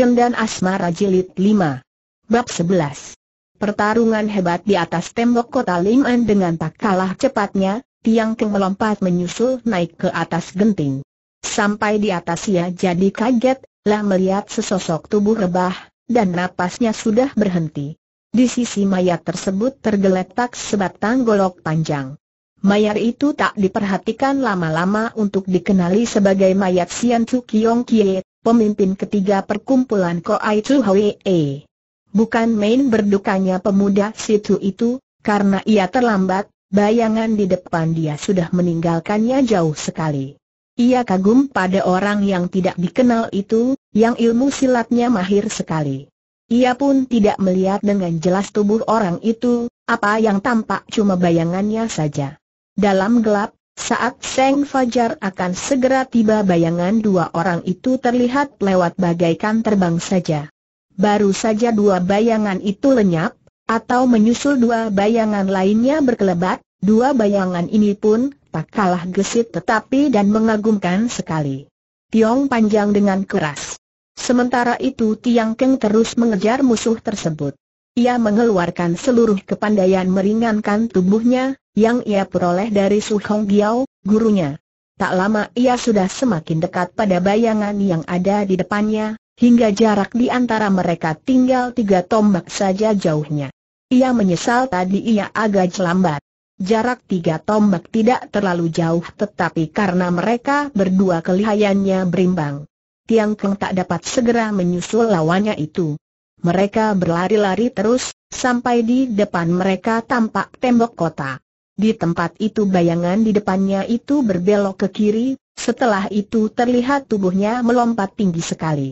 dan Asmara Jilid 5 Bab 11 Pertarungan hebat di atas tembok kota Liman dengan tak kalah cepatnya, Tiang Keng melompat menyusul naik ke atas genting. Sampai di atas ia jadi kaget, lah melihat sesosok tubuh rebah, dan napasnya sudah berhenti. Di sisi mayat tersebut tergeletak sebatang golok panjang. Mayat itu tak diperhatikan lama-lama untuk dikenali sebagai mayat Sian Chu Kiong Kie pemimpin ketiga perkumpulan Koai Chu Hwee. Bukan main berdukanya pemuda situ itu, karena ia terlambat, bayangan di depan dia sudah meninggalkannya jauh sekali. Ia kagum pada orang yang tidak dikenal itu, yang ilmu silatnya mahir sekali. Ia pun tidak melihat dengan jelas tubuh orang itu, apa yang tampak cuma bayangannya saja. Dalam gelap, saat Seng Fajar akan segera tiba bayangan dua orang itu terlihat lewat bagaikan terbang saja. Baru saja dua bayangan itu lenyap, atau menyusul dua bayangan lainnya berkelebat, dua bayangan ini pun tak kalah gesit tetapi dan mengagumkan sekali. Tiong panjang dengan keras. Sementara itu Tiang Keng terus mengejar musuh tersebut. Ia mengeluarkan seluruh kepandaian meringankan tubuhnya, yang ia peroleh dari Su Hong Giao, gurunya. Tak lama ia sudah semakin dekat pada bayangan yang ada di depannya, hingga jarak di antara mereka tinggal tiga tombak saja jauhnya. Ia menyesal tadi ia agak lambat. Jarak tiga tombak tidak terlalu jauh tetapi karena mereka berdua kelihayannya berimbang. Tiang Keng tak dapat segera menyusul lawannya itu. Mereka berlari-lari terus, sampai di depan mereka tampak tembok kota. Di tempat itu bayangan di depannya itu berbelok ke kiri, setelah itu terlihat tubuhnya melompat tinggi sekali.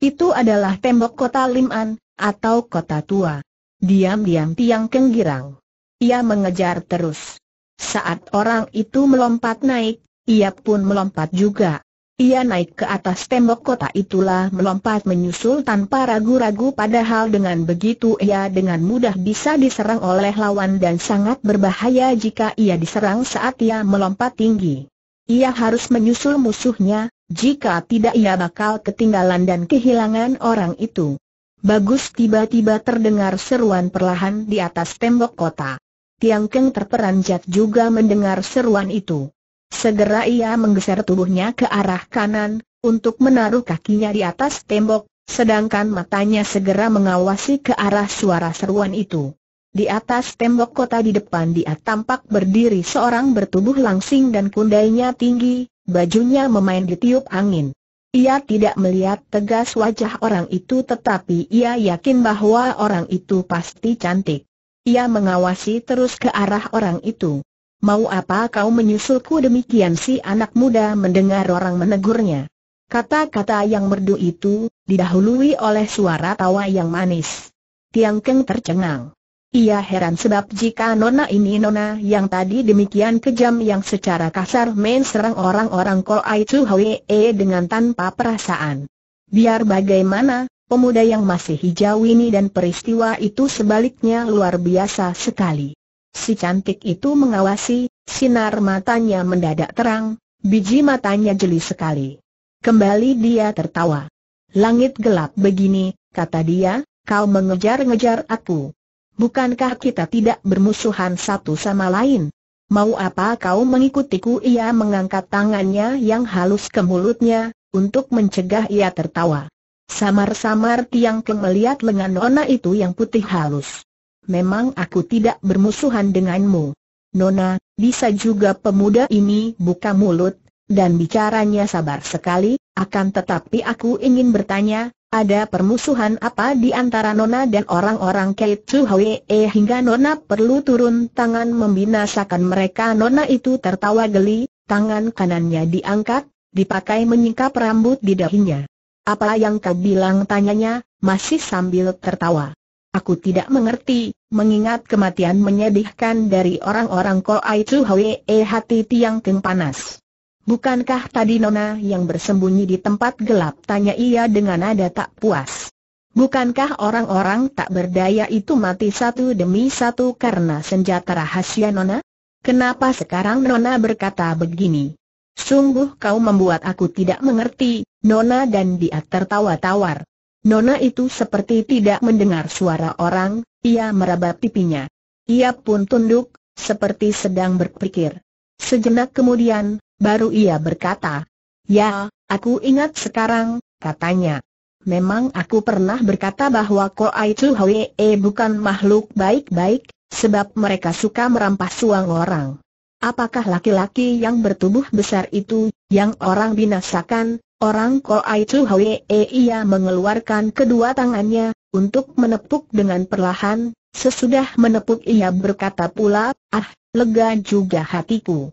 Itu adalah tembok kota Liman, atau kota tua. Diam-diam Tiang Kenggirang. Ia mengejar terus. Saat orang itu melompat naik, ia pun melompat juga. Ia naik ke atas tembok kota itulah melompat menyusul tanpa ragu-ragu padahal dengan begitu ia dengan mudah bisa diserang oleh lawan dan sangat berbahaya jika ia diserang saat ia melompat tinggi. Ia harus menyusul musuhnya, jika tidak ia bakal ketinggalan dan kehilangan orang itu. Bagus tiba-tiba terdengar seruan perlahan di atas tembok kota. Tiang Keng terperanjat juga mendengar seruan itu. Segera ia menggeser tubuhnya ke arah kanan, untuk menaruh kakinya di atas tembok, sedangkan matanya segera mengawasi ke arah suara seruan itu. Di atas tembok kota di depan dia tampak berdiri seorang bertubuh langsing dan kundainya tinggi, bajunya memain ditiup angin. Ia tidak melihat tegas wajah orang itu tetapi ia yakin bahwa orang itu pasti cantik. Ia mengawasi terus ke arah orang itu. Mau apa kau menyusulku demikian si anak muda mendengar orang menegurnya. Kata-kata yang merdu itu, didahului oleh suara tawa yang manis. Tiang Keng tercengang. Ia heran sebab jika nona ini nona yang tadi demikian kejam yang secara kasar main serang orang-orang Kolai Chu Hwee dengan tanpa perasaan. Biar bagaimana, pemuda yang masih hijau ini dan peristiwa itu sebaliknya luar biasa sekali. Si cantik itu mengawasi, sinar matanya mendadak terang, biji matanya jeli sekali. Kembali dia tertawa. Langit gelap begini, kata dia, kau mengejar-ngejar aku. Bukankah kita tidak bermusuhan satu sama lain? Mau apa kau mengikutiku? Ia mengangkat tangannya yang halus ke mulutnya, untuk mencegah ia tertawa. Samar-samar Tiang Keng lengan nona itu yang putih halus memang aku tidak bermusuhan denganmu. Nona, bisa juga pemuda ini buka mulut, dan bicaranya sabar sekali, akan tetapi aku ingin bertanya, ada permusuhan apa di antara Nona dan orang-orang Kate Hwee hingga Nona perlu turun tangan membinasakan mereka Nona itu tertawa geli, tangan kanannya diangkat, dipakai menyingkap rambut di dahinya. Apa yang kau bilang tanyanya, masih sambil tertawa. Aku tidak mengerti, mengingat kematian menyedihkan dari orang-orang Koai Chu Hwee e hati tiang teng panas. Bukankah tadi Nona yang bersembunyi di tempat gelap? Tanya ia dengan nada tak puas. Bukankah orang-orang tak berdaya itu mati satu demi satu karena senjata rahasia Nona? Kenapa sekarang Nona berkata begini? Sungguh kau membuat aku tidak mengerti, Nona dan dia tertawa tawar. Nona itu seperti tidak mendengar suara orang, ia meraba pipinya. Ia pun tunduk, seperti sedang berpikir. Sejenak kemudian, baru ia berkata, Ya, aku ingat sekarang, katanya. Memang aku pernah berkata bahwa Koai Chu Hwee bukan makhluk baik-baik, sebab mereka suka merampas uang orang. Apakah laki-laki yang bertubuh besar itu, yang orang binasakan, Orang Kolai Chu Hwee ia mengeluarkan kedua tangannya, untuk menepuk dengan perlahan, sesudah menepuk ia berkata pula, ah, lega juga hatiku.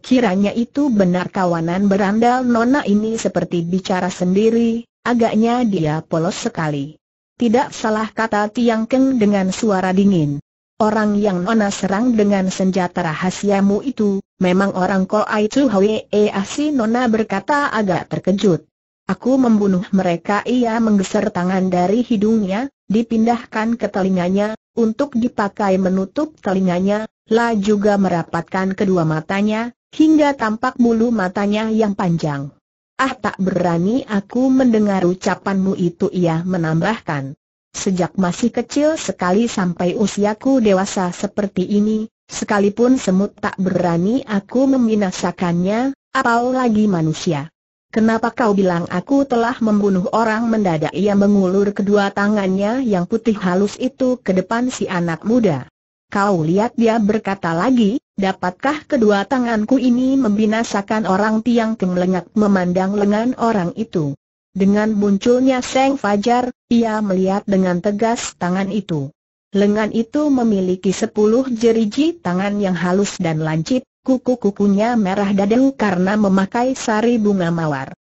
Kiranya itu benar kawanan berandal nona ini seperti bicara sendiri, agaknya dia polos sekali. Tidak salah kata Tiang Keng dengan suara dingin. Orang yang Nona serang dengan senjata rahasiamu itu, memang orang ko Chu Hwee Ah si Nona berkata agak terkejut. Aku membunuh mereka ia menggeser tangan dari hidungnya, dipindahkan ke telinganya, untuk dipakai menutup telinganya, La juga merapatkan kedua matanya, hingga tampak bulu matanya yang panjang. Ah tak berani aku mendengar ucapanmu itu ia menambahkan. Sejak masih kecil sekali sampai usiaku dewasa seperti ini, sekalipun semut tak berani aku membinasakannya, apalagi manusia. Kenapa kau bilang aku telah membunuh orang mendadak ia mengulur kedua tangannya yang putih halus itu ke depan si anak muda. Kau lihat dia berkata lagi, dapatkah kedua tanganku ini membinasakan orang tiang kemelengak memandang lengan orang itu. Dengan munculnya Seng Fajar, ia melihat dengan tegas tangan itu. Lengan itu memiliki sepuluh jeriji tangan yang halus dan lancip, kuku-kukunya merah dadang karena memakai sari bunga mawar.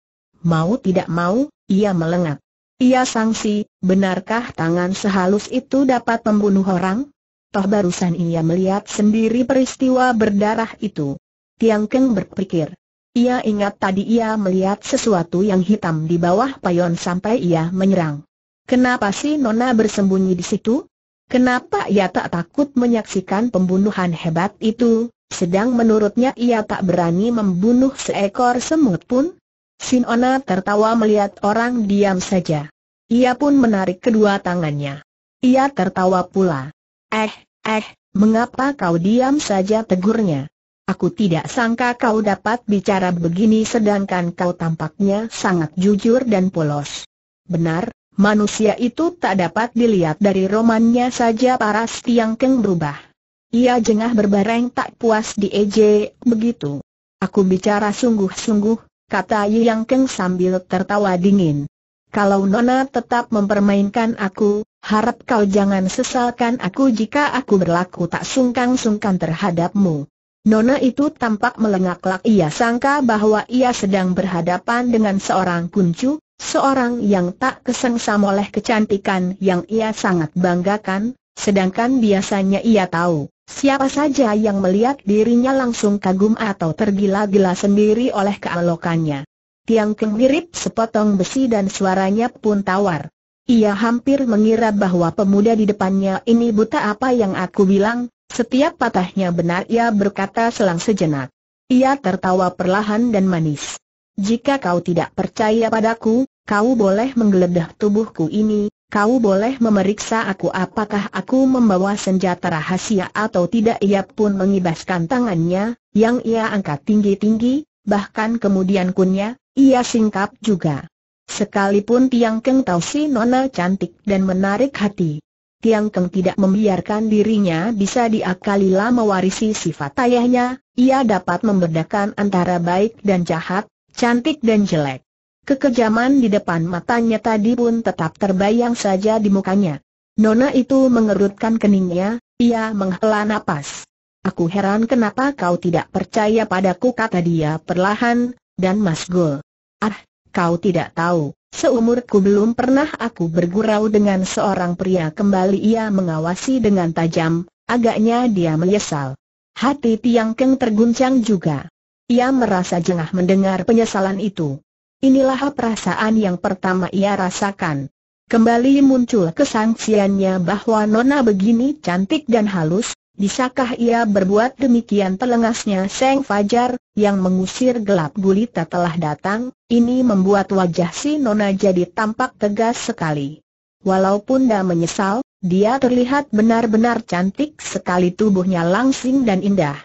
Mau tidak mau, ia melengak. Ia sangsi, benarkah tangan sehalus itu dapat membunuh orang? Toh barusan ia melihat sendiri peristiwa berdarah itu. Tiang Keng berpikir, ia ingat tadi ia melihat sesuatu yang hitam di bawah payon sampai ia menyerang. Kenapa sih Nona bersembunyi di situ? Kenapa ia tak takut menyaksikan pembunuhan hebat itu, sedang menurutnya ia tak berani membunuh seekor semut pun? Sinona tertawa melihat orang diam saja. Ia pun menarik kedua tangannya. Ia tertawa pula. Eh, eh, mengapa kau diam saja tegurnya? Aku tidak sangka kau dapat bicara begini sedangkan kau tampaknya sangat jujur dan polos. Benar, manusia itu tak dapat dilihat dari romannya saja paras tiang keng berubah. Ia jengah berbareng tak puas di EJ, begitu. Aku bicara sungguh-sungguh, kata Yang Keng sambil tertawa dingin. Kalau Nona tetap mempermainkan aku, harap kau jangan sesalkan aku jika aku berlaku tak sungkan-sungkan terhadapmu. Nona itu tampak melengak-lak ia sangka bahwa ia sedang berhadapan dengan seorang kuncu, seorang yang tak kesengsam oleh kecantikan yang ia sangat banggakan, sedangkan biasanya ia tahu, siapa saja yang melihat dirinya langsung kagum atau tergila-gila sendiri oleh kealokannya. Tiang Keng mirip sepotong besi dan suaranya pun tawar. Ia hampir mengira bahwa pemuda di depannya ini buta apa yang aku bilang, setiap patahnya benar ia berkata selang sejenak. Ia tertawa perlahan dan manis. Jika kau tidak percaya padaku, kau boleh menggeledah tubuhku ini, kau boleh memeriksa aku apakah aku membawa senjata rahasia atau tidak ia pun mengibaskan tangannya, yang ia angkat tinggi-tinggi, bahkan kemudian kunya, ia singkap juga. Sekalipun Tiang Keng tahu si Nona cantik dan menarik hati, Tiang Keng tidak membiarkan dirinya bisa diakali lama warisi sifat ayahnya, ia dapat membedakan antara baik dan jahat, cantik dan jelek. Kekejaman di depan matanya tadi pun tetap terbayang saja di mukanya. Nona itu mengerutkan keningnya, ia menghela napas. Aku heran kenapa kau tidak percaya padaku kata dia perlahan, dan Mas Gul. Ah, kau tidak tahu, Seumurku belum pernah aku bergurau dengan seorang pria kembali ia mengawasi dengan tajam, agaknya dia menyesal. Hati Tiang Keng terguncang juga. Ia merasa jengah mendengar penyesalan itu. Inilah perasaan yang pertama ia rasakan. Kembali muncul kesangsiannya bahwa Nona begini cantik dan halus, Bisakah ia berbuat demikian telengasnya Seng Fajar, yang mengusir gelap gulita telah datang, ini membuat wajah si Nona jadi tampak tegas sekali. Walaupun dah menyesal, dia terlihat benar-benar cantik sekali tubuhnya langsing dan indah.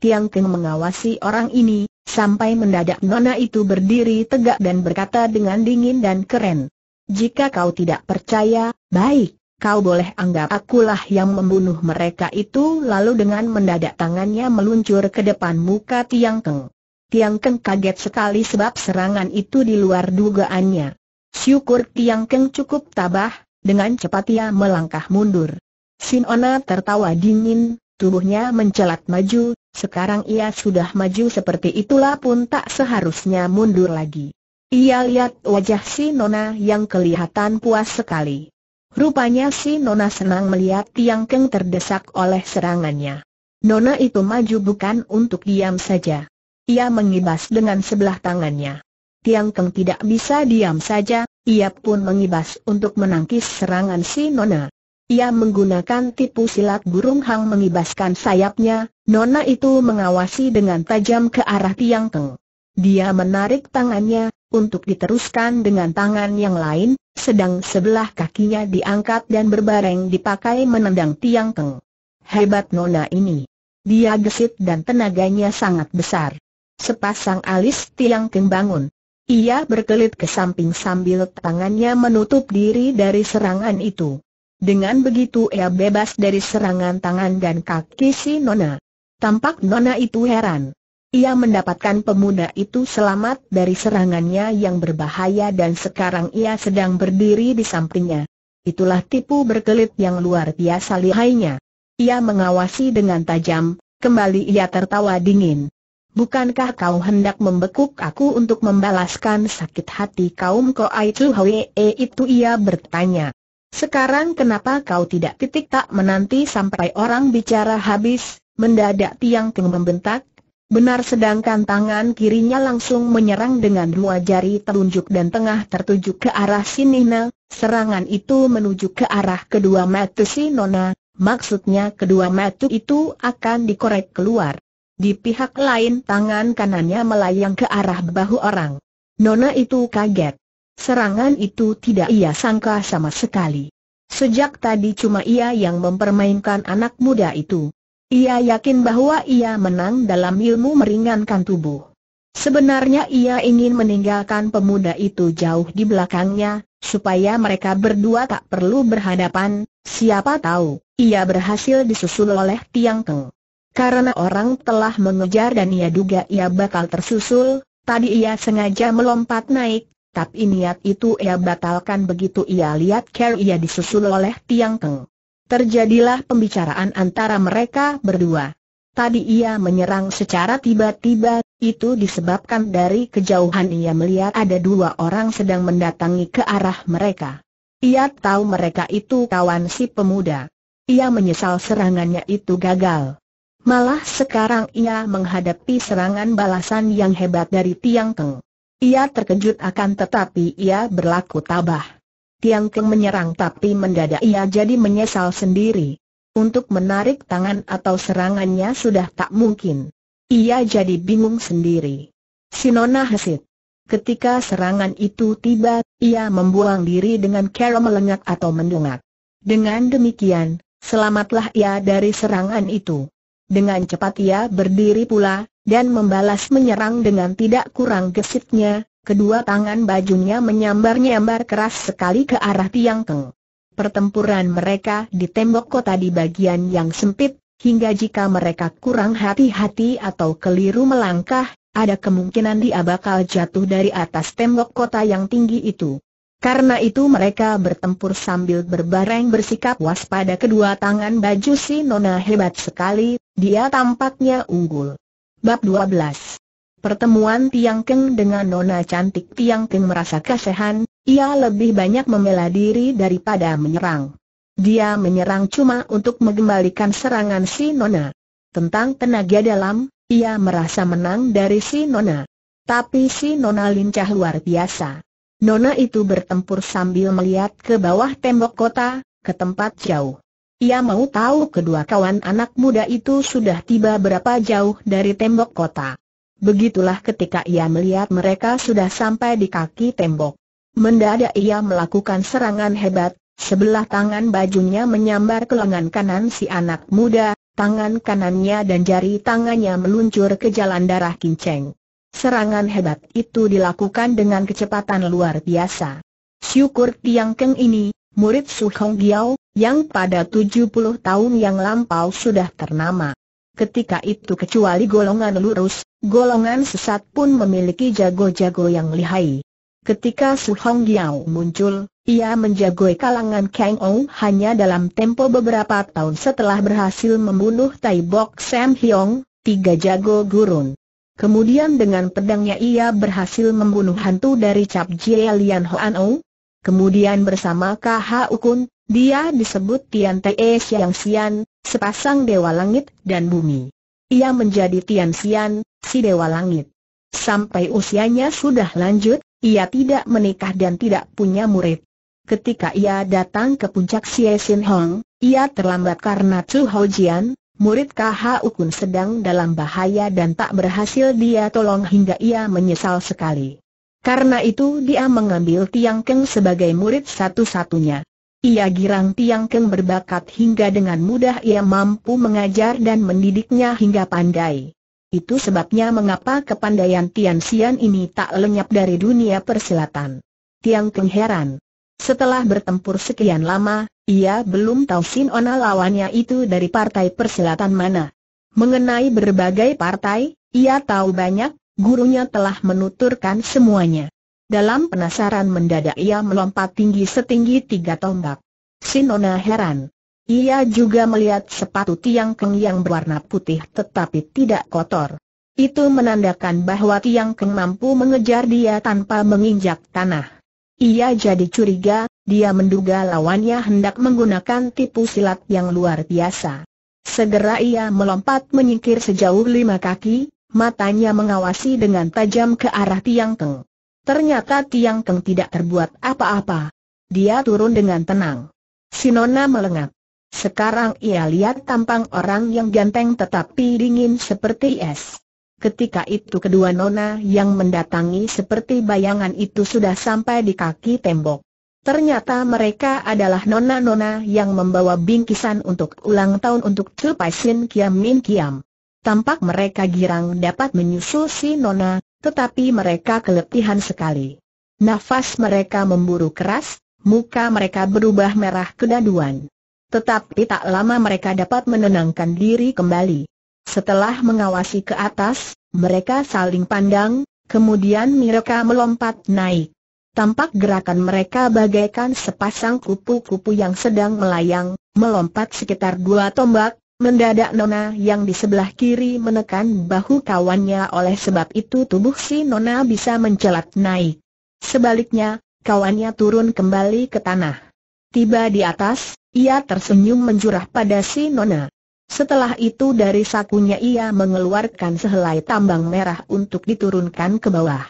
Tiang Keng mengawasi orang ini, sampai mendadak Nona itu berdiri tegak dan berkata dengan dingin dan keren. Jika kau tidak percaya, baik, kau boleh anggap akulah yang membunuh mereka itu lalu dengan mendadak tangannya meluncur ke depan muka Tiang Keng. Tiang Keng kaget sekali sebab serangan itu di luar dugaannya. Syukur Tiang Keng cukup tabah, dengan cepat ia melangkah mundur. Sinona tertawa dingin, tubuhnya mencelat maju, sekarang ia sudah maju seperti itulah pun tak seharusnya mundur lagi. Ia lihat wajah si Nona yang kelihatan puas sekali. Rupanya si Nona senang melihat Tiang Keng terdesak oleh serangannya. Nona itu maju bukan untuk diam saja. Ia mengibas dengan sebelah tangannya. Tiang Keng tidak bisa diam saja, ia pun mengibas untuk menangkis serangan si Nona. Ia menggunakan tipu silat burung hang mengibaskan sayapnya, Nona itu mengawasi dengan tajam ke arah Tiang Keng. Dia menarik tangannya, untuk diteruskan dengan tangan yang lain, sedang sebelah kakinya diangkat dan berbareng dipakai menendang tiang keng. Hebat nona ini. Dia gesit dan tenaganya sangat besar. Sepasang alis tiang keng bangun. Ia berkelit ke samping sambil tangannya menutup diri dari serangan itu. Dengan begitu ia bebas dari serangan tangan dan kaki si Nona. Tampak Nona itu heran. Ia mendapatkan pemuda itu selamat dari serangannya yang berbahaya dan sekarang ia sedang berdiri di sampingnya. Itulah tipu berkelit yang luar biasa lihainya. Ia mengawasi dengan tajam, kembali ia tertawa dingin. Bukankah kau hendak membekuk aku untuk membalaskan sakit hati kaum kau itu Hwee itu ia bertanya. Sekarang kenapa kau tidak titik tak menanti sampai orang bicara habis, mendadak Tiang Keng membentak, Benar sedangkan tangan kirinya langsung menyerang dengan dua jari telunjuk dan tengah tertuju ke arah Sinina, serangan itu menuju ke arah kedua mata nona maksudnya kedua mata itu akan dikorek keluar. Di pihak lain tangan kanannya melayang ke arah bahu orang. Nona itu kaget. Serangan itu tidak ia sangka sama sekali. Sejak tadi cuma ia yang mempermainkan anak muda itu. Ia yakin bahwa ia menang dalam ilmu meringankan tubuh. Sebenarnya ia ingin meninggalkan pemuda itu jauh di belakangnya, supaya mereka berdua tak perlu berhadapan, siapa tahu, ia berhasil disusul oleh Tiang Keng. Karena orang telah mengejar dan ia duga ia bakal tersusul, tadi ia sengaja melompat naik, tapi niat itu ia batalkan begitu ia lihat Ker ia disusul oleh Tiang Keng. Terjadilah pembicaraan antara mereka berdua. Tadi ia menyerang secara tiba-tiba, itu disebabkan dari kejauhan ia melihat ada dua orang sedang mendatangi ke arah mereka. Ia tahu mereka itu kawan si pemuda. Ia menyesal serangannya itu gagal. Malah sekarang ia menghadapi serangan balasan yang hebat dari Tiang Teng. Ia terkejut akan tetapi ia berlaku tabah. Tiang Keng menyerang tapi mendadak ia jadi menyesal sendiri. Untuk menarik tangan atau serangannya sudah tak mungkin. Ia jadi bingung sendiri. Sinona Hesit. Ketika serangan itu tiba, ia membuang diri dengan cara melengak atau mendungak. Dengan demikian, selamatlah ia dari serangan itu. Dengan cepat ia berdiri pula, dan membalas menyerang dengan tidak kurang gesitnya, Kedua tangan bajunya menyambar-nyambar keras sekali ke arah tiang keng. Pertempuran mereka di tembok kota di bagian yang sempit, hingga jika mereka kurang hati-hati atau keliru melangkah, ada kemungkinan dia bakal jatuh dari atas tembok kota yang tinggi itu. Karena itu mereka bertempur sambil berbareng bersikap waspada kedua tangan baju si Nona hebat sekali, dia tampaknya unggul. Bab 12 Pertemuan Tiang Keng dengan nona cantik Tiang Keng merasa kasihan, ia lebih banyak membela diri daripada menyerang. Dia menyerang cuma untuk mengembalikan serangan si nona. Tentang tenaga dalam, ia merasa menang dari si nona. Tapi si nona lincah luar biasa. Nona itu bertempur sambil melihat ke bawah tembok kota, ke tempat jauh. Ia mau tahu kedua kawan anak muda itu sudah tiba berapa jauh dari tembok kota. Begitulah ketika ia melihat mereka sudah sampai di kaki tembok. Mendadak ia melakukan serangan hebat, sebelah tangan bajunya menyambar ke lengan kanan si anak muda, tangan kanannya dan jari tangannya meluncur ke jalan darah kinceng. Serangan hebat itu dilakukan dengan kecepatan luar biasa. Syukur Tiang Keng ini, murid Su Hong Giao, yang pada 70 tahun yang lampau sudah ternama ketika itu kecuali golongan lurus, golongan sesat pun memiliki jago-jago yang lihai. Ketika Su Hong Yao muncul, ia menjagoi kalangan Kang Ou hanya dalam tempo beberapa tahun setelah berhasil membunuh Tai Bok Sam Hyong, tiga jago gurun. Kemudian dengan pedangnya ia berhasil membunuh hantu dari Cap Jie Lian Hoan Ou. Kemudian bersama Kha Ukun, dia disebut Tian Tai Xiang Sian. Sepasang Dewa Langit dan Bumi. Ia menjadi Tian Xian, si Dewa Langit. Sampai usianya sudah lanjut, ia tidak menikah dan tidak punya murid. Ketika ia datang ke puncak Xie Xin Hong, ia terlambat karena Chu Hou Jian, murid KH Ukun sedang dalam bahaya dan tak berhasil dia tolong hingga ia menyesal sekali. Karena itu dia mengambil Tiang Keng sebagai murid satu-satunya. Ia girang Tiang Keng berbakat hingga dengan mudah ia mampu mengajar dan mendidiknya hingga pandai. Itu sebabnya mengapa kepandaian Tian Xian ini tak lenyap dari dunia persilatan. Keng heran. Setelah bertempur sekian lama, ia belum tahu Sin Ona lawannya itu dari partai persilatan mana. Mengenai berbagai partai, ia tahu banyak, gurunya telah menuturkan semuanya. Dalam penasaran mendadak ia melompat tinggi setinggi tiga tombak. Sinona heran. Ia juga melihat sepatu Tiang Keng yang berwarna putih tetapi tidak kotor. Itu menandakan bahwa Tiang Keng mampu mengejar dia tanpa menginjak tanah. Ia jadi curiga, dia menduga lawannya hendak menggunakan tipu silat yang luar biasa. Segera ia melompat menyingkir sejauh lima kaki, matanya mengawasi dengan tajam ke arah Tiang Keng. Ternyata Tiang Keng tidak terbuat apa-apa. Dia turun dengan tenang. Sinona melengak. Sekarang ia lihat tampang orang yang ganteng tetapi dingin seperti es. Ketika itu kedua nona yang mendatangi seperti bayangan itu sudah sampai di kaki tembok. Ternyata mereka adalah nona-nona yang membawa bingkisan untuk ulang tahun untuk Chu Pai Sin Kiam Min Kiam. Tampak mereka girang dapat menyusul si nona, tetapi mereka keletihan sekali. Nafas mereka memburu keras, muka mereka berubah merah kedaduan. Tetapi tak lama mereka dapat menenangkan diri kembali. Setelah mengawasi ke atas, mereka saling pandang, kemudian mereka melompat naik. Tampak gerakan mereka bagaikan sepasang kupu-kupu yang sedang melayang, melompat sekitar dua tombak, Mendadak Nona yang di sebelah kiri menekan bahu kawannya oleh sebab itu tubuh si Nona bisa mencelat naik. Sebaliknya, kawannya turun kembali ke tanah. Tiba di atas, ia tersenyum menjurah pada si Nona. Setelah itu dari sakunya ia mengeluarkan sehelai tambang merah untuk diturunkan ke bawah.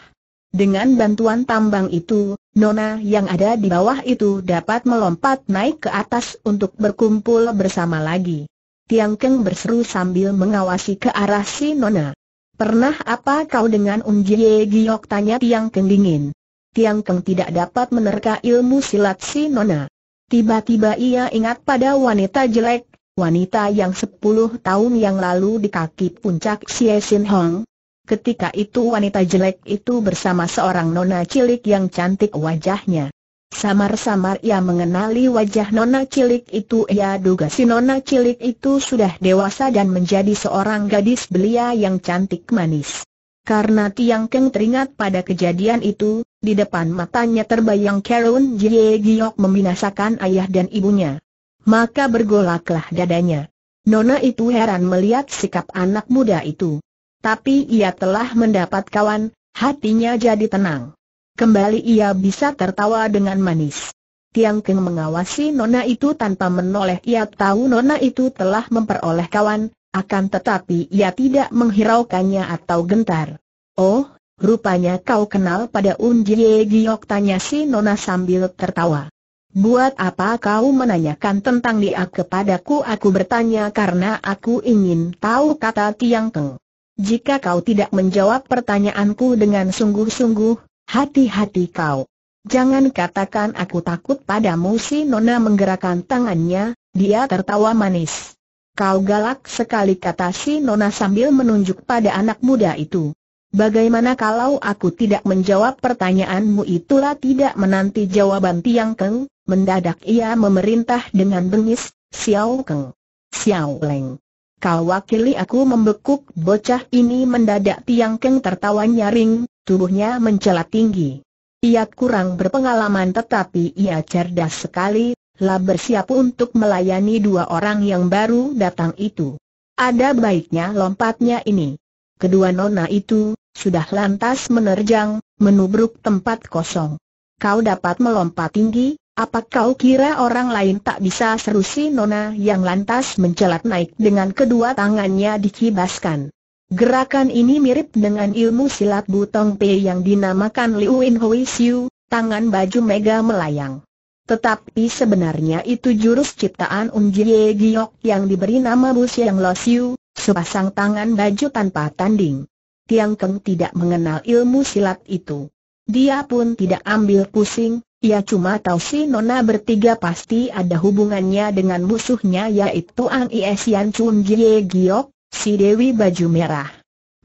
Dengan bantuan tambang itu, Nona yang ada di bawah itu dapat melompat naik ke atas untuk berkumpul bersama lagi. Tiang Keng berseru sambil mengawasi ke arah si Nona. Pernah apa kau dengan Unjie Giok tanya Tiang Keng dingin. Tiang Keng tidak dapat menerka ilmu silat si Nona. Tiba-tiba ia ingat pada wanita jelek, wanita yang sepuluh tahun yang lalu di kaki puncak Xie Sin Hong. Ketika itu wanita jelek itu bersama seorang nona cilik yang cantik wajahnya. Samar-samar ia mengenali wajah nona cilik itu ia duga si nona cilik itu sudah dewasa dan menjadi seorang gadis belia yang cantik manis. Karena Tiang Keng teringat pada kejadian itu, di depan matanya terbayang Karun Jie Giok membinasakan ayah dan ibunya. Maka bergolaklah dadanya. Nona itu heran melihat sikap anak muda itu. Tapi ia telah mendapat kawan, hatinya jadi tenang. Kembali ia bisa tertawa dengan manis. Tiang Keng mengawasi nona itu tanpa menoleh ia tahu nona itu telah memperoleh kawan, akan tetapi ia tidak menghiraukannya atau gentar. Oh, rupanya kau kenal pada Un Jie Giok tanya si nona sambil tertawa. Buat apa kau menanyakan tentang dia kepadaku aku bertanya karena aku ingin tahu kata Tiang Keng. Jika kau tidak menjawab pertanyaanku dengan sungguh-sungguh, Hati-hati kau. Jangan katakan aku takut padamu si Nona menggerakkan tangannya, dia tertawa manis. Kau galak sekali kata si Nona sambil menunjuk pada anak muda itu. Bagaimana kalau aku tidak menjawab pertanyaanmu itulah tidak menanti jawaban Tiang Keng, mendadak ia memerintah dengan bengis, Xiao Keng. Xiao Leng. Kau wakili aku membekuk bocah ini mendadak Tiang Keng tertawa nyaring, Tubuhnya mencelat tinggi. Ia kurang berpengalaman tetapi ia cerdas sekali, lah bersiap untuk melayani dua orang yang baru datang itu. Ada baiknya lompatnya ini. Kedua nona itu, sudah lantas menerjang, menubruk tempat kosong. Kau dapat melompat tinggi, apa kau kira orang lain tak bisa seru si Nona yang lantas mencelat naik dengan kedua tangannya dikibaskan? Gerakan ini mirip dengan ilmu silat Butong Pei yang dinamakan Liu In Hui Siu, tangan baju mega melayang. Tetapi sebenarnya itu jurus ciptaan Un Jie Giok yang diberi nama Bu Siang Lo Siu, sepasang tangan baju tanpa tanding. Tiang Keng tidak mengenal ilmu silat itu. Dia pun tidak ambil pusing, ia cuma tahu si Nona bertiga pasti ada hubungannya dengan musuhnya yaitu Ang Iesian Chun Jie Giok, si Dewi baju merah.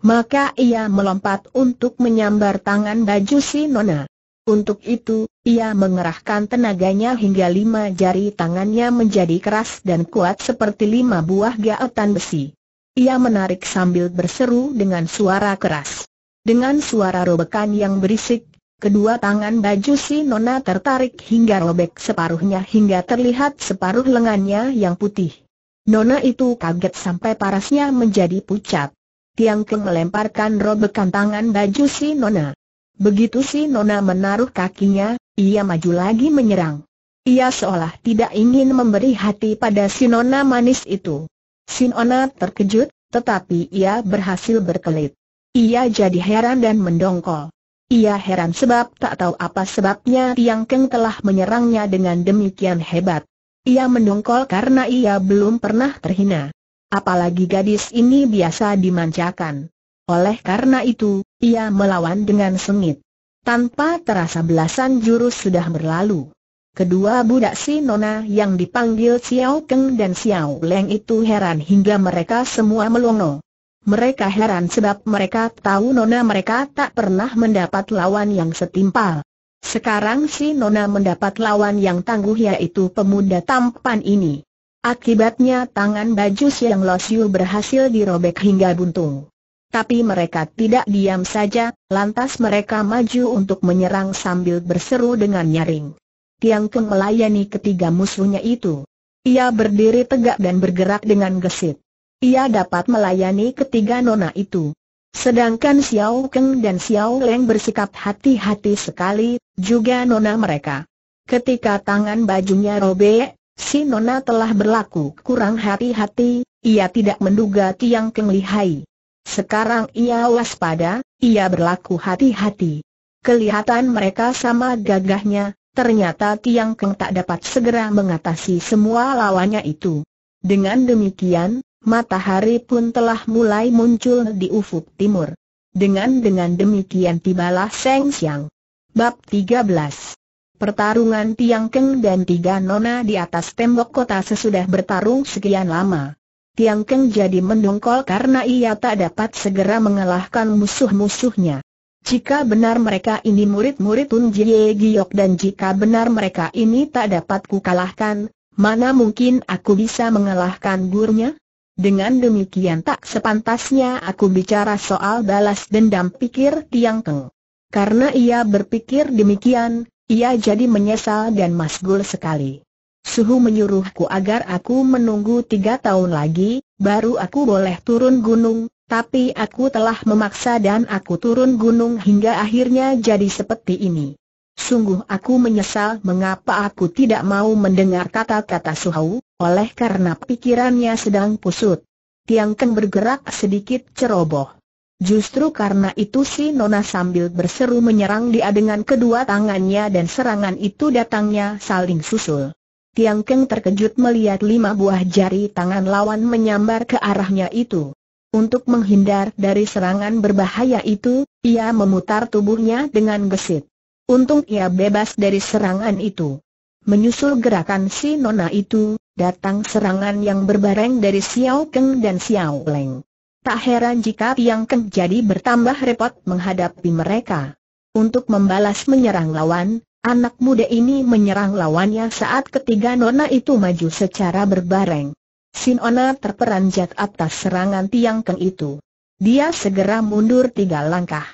Maka ia melompat untuk menyambar tangan baju si Nona. Untuk itu, ia mengerahkan tenaganya hingga lima jari tangannya menjadi keras dan kuat seperti lima buah gaetan besi. Ia menarik sambil berseru dengan suara keras. Dengan suara robekan yang berisik, kedua tangan baju si Nona tertarik hingga robek separuhnya hingga terlihat separuh lengannya yang putih. Nona itu kaget sampai parasnya menjadi pucat. Tiang Keng melemparkan robekan tangan baju si Nona. Begitu si Nona menaruh kakinya, ia maju lagi menyerang. Ia seolah tidak ingin memberi hati pada si Nona manis itu. Si Nona terkejut, tetapi ia berhasil berkelit. Ia jadi heran dan mendongkol. Ia heran sebab tak tahu apa sebabnya Tiang Keng telah menyerangnya dengan demikian hebat. Ia mendongkol karena ia belum pernah terhina. Apalagi gadis ini biasa dimanjakan. Oleh karena itu, ia melawan dengan sengit. Tanpa terasa belasan jurus sudah berlalu. Kedua budak si Nona yang dipanggil Xiao Keng dan Xiao Leng itu heran hingga mereka semua melongo. Mereka heran sebab mereka tahu Nona mereka tak pernah mendapat lawan yang setimpal. Sekarang si Nona mendapat lawan yang tangguh yaitu pemuda tampan ini. Akibatnya tangan baju Siang Losiu berhasil dirobek hingga buntung. Tapi mereka tidak diam saja, lantas mereka maju untuk menyerang sambil berseru dengan nyaring. Tiang Keng melayani ketiga musuhnya itu. Ia berdiri tegak dan bergerak dengan gesit. Ia dapat melayani ketiga nona itu. Sedangkan Xiao Keng dan Xiao Leng bersikap hati-hati sekali, juga nona mereka. Ketika tangan bajunya robek, si nona telah berlaku kurang hati-hati, ia tidak menduga Tiang Keng lihai. Sekarang ia waspada, ia berlaku hati-hati. Kelihatan mereka sama gagahnya, ternyata Tiang Keng tak dapat segera mengatasi semua lawannya itu. Dengan demikian, matahari pun telah mulai muncul di ufuk timur. Dengan dengan demikian tibalah Seng Siang. Bab 13 Pertarungan Tiang Keng dan tiga nona di atas tembok kota sesudah bertarung sekian lama. Tiang Keng jadi mendongkol karena ia tak dapat segera mengalahkan musuh-musuhnya. Jika benar mereka ini murid-murid Tun Jie Giok dan jika benar mereka ini tak dapat kukalahkan, mana mungkin aku bisa mengalahkan gurunya? Dengan demikian tak sepantasnya aku bicara soal balas dendam pikir Tiang Keng. Karena ia berpikir demikian, ia jadi menyesal dan masgul sekali. Suhu menyuruhku agar aku menunggu tiga tahun lagi, baru aku boleh turun gunung, tapi aku telah memaksa dan aku turun gunung hingga akhirnya jadi seperti ini. Sungguh aku menyesal mengapa aku tidak mau mendengar kata-kata Suhu, oleh karena pikirannya sedang pusut. Tiang Keng bergerak sedikit ceroboh. Justru karena itu si Nona sambil berseru menyerang dia dengan kedua tangannya dan serangan itu datangnya saling susul. Tiang Keng terkejut melihat lima buah jari tangan lawan menyambar ke arahnya itu. Untuk menghindar dari serangan berbahaya itu, ia memutar tubuhnya dengan gesit. Untung ia bebas dari serangan itu. Menyusul gerakan si nona itu, datang serangan yang berbareng dari Xiao Keng dan Xiao Leng. Tak heran jika Tiang Keng jadi bertambah repot menghadapi mereka. Untuk membalas menyerang lawan, anak muda ini menyerang lawannya saat ketiga nona itu maju secara berbareng. Si Nona terperanjat atas serangan Tiang Keng itu. Dia segera mundur tiga langkah.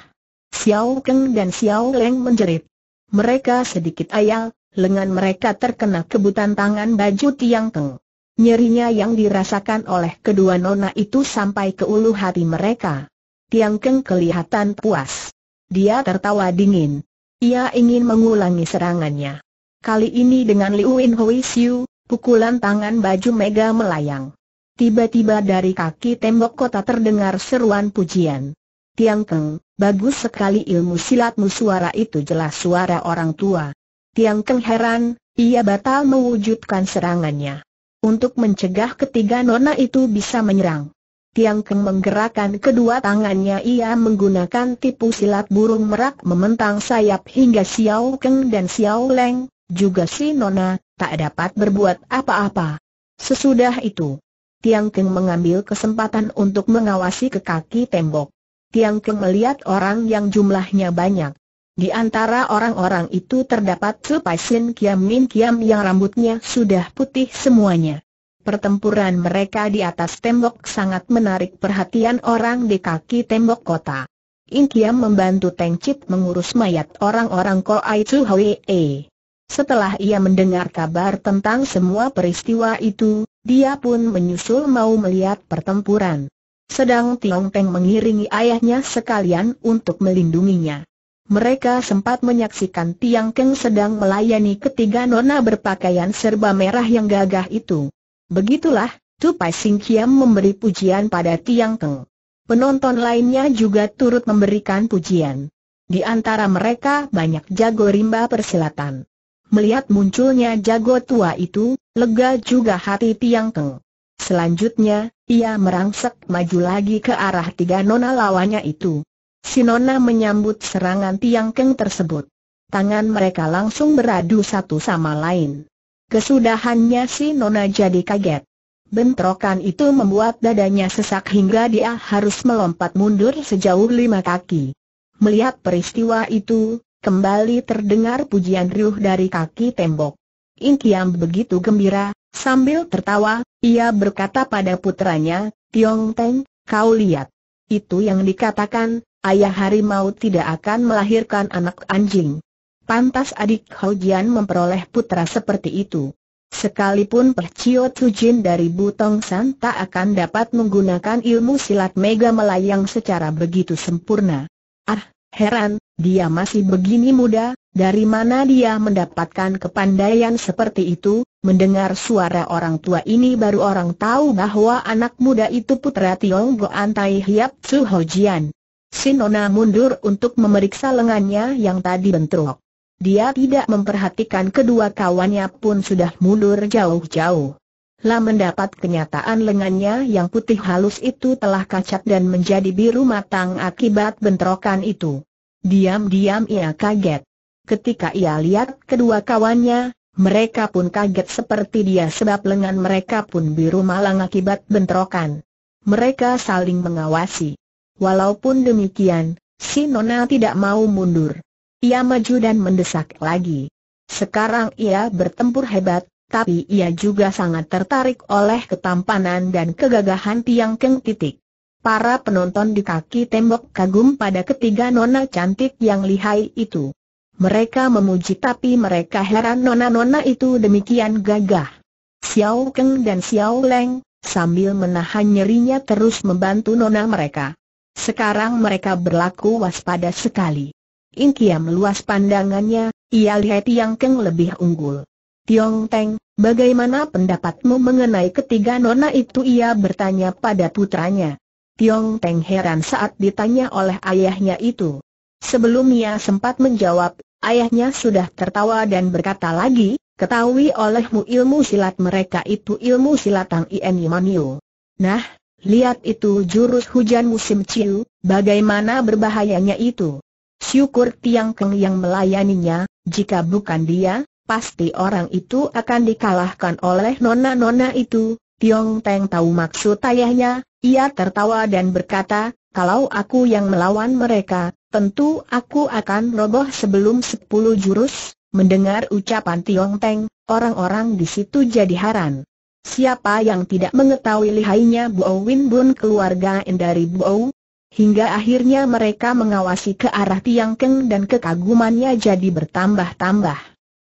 Xiao Keng dan Xiao Leng menjerit. Mereka sedikit ayal, lengan mereka terkena kebutan tangan baju Tiang Keng. Nyerinya yang dirasakan oleh kedua nona itu sampai ke ulu hati mereka. Tiang Keng kelihatan puas. Dia tertawa dingin. Ia ingin mengulangi serangannya. Kali ini dengan Liu In Hui Xiu, pukulan tangan baju Mega melayang. Tiba-tiba dari kaki tembok kota terdengar seruan pujian. Tiang Keng, bagus sekali ilmu silatmu suara itu jelas suara orang tua. Tiang Keng heran, ia batal mewujudkan serangannya. Untuk mencegah ketiga nona itu bisa menyerang. Tiang Keng menggerakkan kedua tangannya ia menggunakan tipu silat burung merak mementang sayap hingga Xiao Keng dan Xiao Leng, juga si nona, tak dapat berbuat apa-apa. Sesudah itu, Tiang Keng mengambil kesempatan untuk mengawasi ke kaki tembok. Tiang Keng melihat orang yang jumlahnya banyak. Di antara orang-orang itu terdapat Sepaisin Kiam Min Kiam yang rambutnya sudah putih semuanya. Pertempuran mereka di atas tembok sangat menarik perhatian orang di kaki tembok kota. In Kiam membantu Teng Chip mengurus mayat orang-orang Ai Chu Hwee. Setelah ia mendengar kabar tentang semua peristiwa itu, dia pun menyusul mau melihat pertempuran. Sedang Tiong Teng mengiringi ayahnya sekalian untuk melindunginya mereka sempat menyaksikan Tiang Keng sedang melayani ketiga nona berpakaian serba merah yang gagah itu. Begitulah, Tupai Sing Kiam memberi pujian pada Tiang Keng. Penonton lainnya juga turut memberikan pujian. Di antara mereka banyak jago rimba persilatan. Melihat munculnya jago tua itu, lega juga hati Tiang Keng. Selanjutnya, ia merangsek maju lagi ke arah tiga nona lawannya itu. Sinona menyambut serangan Tiang Keng tersebut. Tangan mereka langsung beradu satu sama lain. Kesudahannya si Nona jadi kaget. Bentrokan itu membuat dadanya sesak hingga dia harus melompat mundur sejauh lima kaki. Melihat peristiwa itu, kembali terdengar pujian riuh dari kaki tembok. Inkiam begitu gembira, sambil tertawa, ia berkata pada putranya, Tiong Teng, kau lihat. Itu yang dikatakan, ayah harimau tidak akan melahirkan anak anjing. Pantas adik Hao memperoleh putra seperti itu. Sekalipun Percio Tujin dari Butong San tak akan dapat menggunakan ilmu silat mega melayang secara begitu sempurna. Ah, heran, dia masih begini muda, dari mana dia mendapatkan kepandaian seperti itu? Mendengar suara orang tua ini baru orang tahu bahwa anak muda itu putra Tionggoan Tai Hiap Tsu Hojian. Sinona mundur untuk memeriksa lengannya yang tadi bentrok. Dia tidak memperhatikan kedua kawannya pun sudah mundur jauh-jauh. Lah mendapat kenyataan lengannya yang putih halus itu telah kacat dan menjadi biru matang akibat bentrokan itu. Diam-diam ia kaget. Ketika ia lihat kedua kawannya, mereka pun kaget seperti dia sebab lengan mereka pun biru malang akibat bentrokan. Mereka saling mengawasi. Walaupun demikian, si Nona tidak mau mundur. Ia maju dan mendesak lagi. Sekarang ia bertempur hebat, tapi ia juga sangat tertarik oleh ketampanan dan kegagahan Tiang Keng titik. Para penonton di kaki tembok kagum pada ketiga nona cantik yang lihai itu. Mereka memuji tapi mereka heran nona-nona itu demikian gagah. Xiao Keng dan Xiao Leng, sambil menahan nyerinya terus membantu nona mereka. Sekarang mereka berlaku waspada sekali. Inkia meluas pandangannya, ia lihat Yang Keng lebih unggul. Tiong Teng, bagaimana pendapatmu mengenai ketiga nona itu? Ia bertanya pada putranya. Tiong Teng heran saat ditanya oleh ayahnya itu. Sebelum ia sempat menjawab, ayahnya sudah tertawa dan berkata lagi, Ketahui olehmu ilmu silat mereka itu ilmu silat Tang Ien imanio. Nah, Lihat itu jurus hujan musim Ciu, bagaimana berbahayanya itu. Syukur Tiang Keng yang melayaninya, jika bukan dia, pasti orang itu akan dikalahkan oleh nona-nona itu. Tiong Teng tahu maksud ayahnya, ia tertawa dan berkata, kalau aku yang melawan mereka, tentu aku akan roboh sebelum sepuluh jurus. Mendengar ucapan Tiong Teng, orang-orang di situ jadi haran. Siapa yang tidak mengetahui lihainya Bu Win Bun keluarga Endari dari Ow? Hingga akhirnya mereka mengawasi ke arah Tiang Keng dan kekagumannya jadi bertambah-tambah.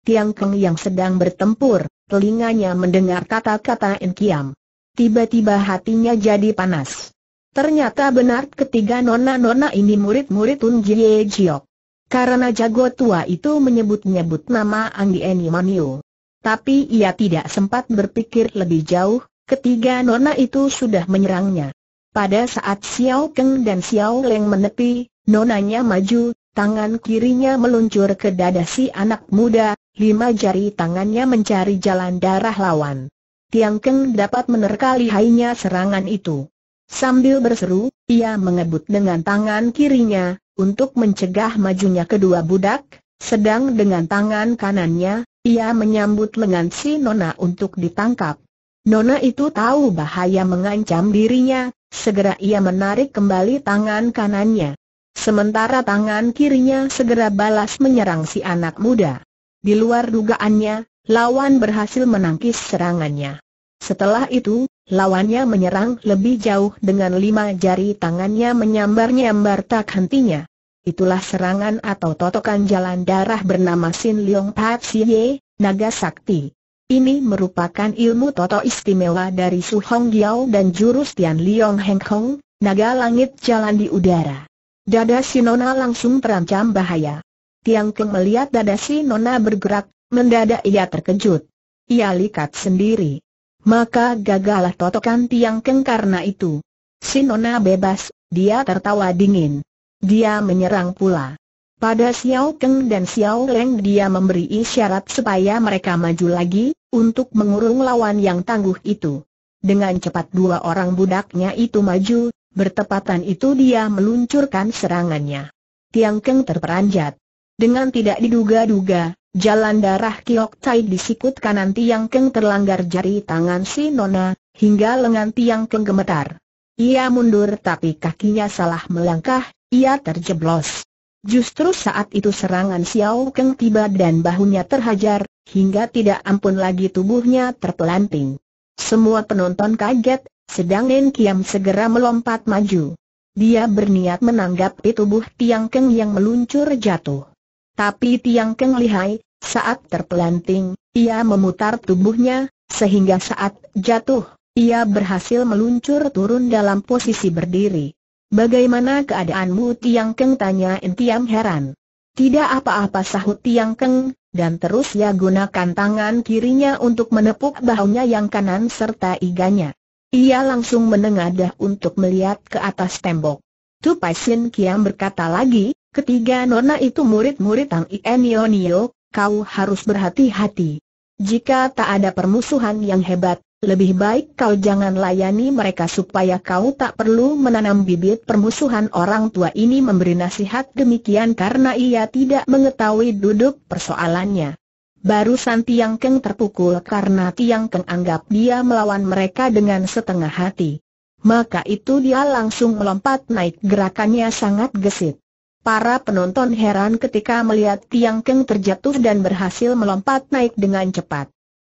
Tiang Keng yang sedang bertempur, telinganya mendengar kata-kata In Kiam. Tiba-tiba hatinya jadi panas. Ternyata benar ketiga nona-nona ini murid-murid Tun Jie Jiok. Karena jago tua itu menyebut-nyebut nama Anggi Eni Manio tapi ia tidak sempat berpikir lebih jauh, ketiga nona itu sudah menyerangnya. Pada saat Xiao Keng dan Xiao Leng menepi, nonanya maju, tangan kirinya meluncur ke dada si anak muda, lima jari tangannya mencari jalan darah lawan. Tiang Keng dapat menerka lihainya serangan itu. Sambil berseru, ia mengebut dengan tangan kirinya, untuk mencegah majunya kedua budak, sedang dengan tangan kanannya, ia menyambut lengan si Nona untuk ditangkap. Nona itu tahu bahaya mengancam dirinya, segera ia menarik kembali tangan kanannya. Sementara tangan kirinya segera balas menyerang si anak muda. Di luar dugaannya, lawan berhasil menangkis serangannya. Setelah itu, lawannya menyerang lebih jauh dengan lima jari tangannya menyambar-nyambar tak hentinya. Itulah serangan atau totokan jalan darah bernama Sin Leong Pat Siye, Naga Sakti. Ini merupakan ilmu toto istimewa dari Su Hong Giao dan jurus Tian Leong Heng Hong, Naga Langit Jalan di Udara. Dada Si Nona langsung terancam bahaya. Tiang Keng melihat dada Si Nona bergerak, mendadak ia terkejut. Ia likat sendiri. Maka gagalah totokan Tiang Keng karena itu. Si Nona bebas, dia tertawa dingin. Dia menyerang pula. Pada Xiao Keng dan Xiao Leng dia memberi isyarat supaya mereka maju lagi, untuk mengurung lawan yang tangguh itu. Dengan cepat dua orang budaknya itu maju, bertepatan itu dia meluncurkan serangannya. Tiang Keng terperanjat. Dengan tidak diduga-duga, jalan darah Kiok Tai disikut kanan Tiang Keng terlanggar jari tangan si Nona, hingga lengan Tiang Keng gemetar. Ia mundur tapi kakinya salah melangkah, ia terjeblos. Justru saat itu serangan Xiao Keng tiba dan bahunya terhajar, hingga tidak ampun lagi tubuhnya terpelanting. Semua penonton kaget, sedang Nen Kiam segera melompat maju. Dia berniat menanggapi tubuh Tiang Keng yang meluncur jatuh. Tapi Tiang Keng lihai, saat terpelanting, ia memutar tubuhnya, sehingga saat jatuh, ia berhasil meluncur turun dalam posisi berdiri. Bagaimana keadaanmu Tiang Keng tanyain heran. Tidak apa-apa sahut Tiang Keng, dan terus ia gunakan tangan kirinya untuk menepuk bahunya yang kanan serta iganya. Ia langsung menengadah untuk melihat ke atas tembok. Tu Pai Sin Kiam berkata lagi, ketiga nona itu murid-murid Tang Nio, kau harus berhati-hati. Jika tak ada permusuhan yang hebat, lebih baik kau jangan layani mereka supaya kau tak perlu menanam bibit permusuhan orang tua ini memberi nasihat demikian karena ia tidak mengetahui duduk persoalannya. Barusan Tiang Keng terpukul karena Tiang Keng anggap dia melawan mereka dengan setengah hati. Maka itu dia langsung melompat naik gerakannya sangat gesit. Para penonton heran ketika melihat Tiang Keng terjatuh dan berhasil melompat naik dengan cepat.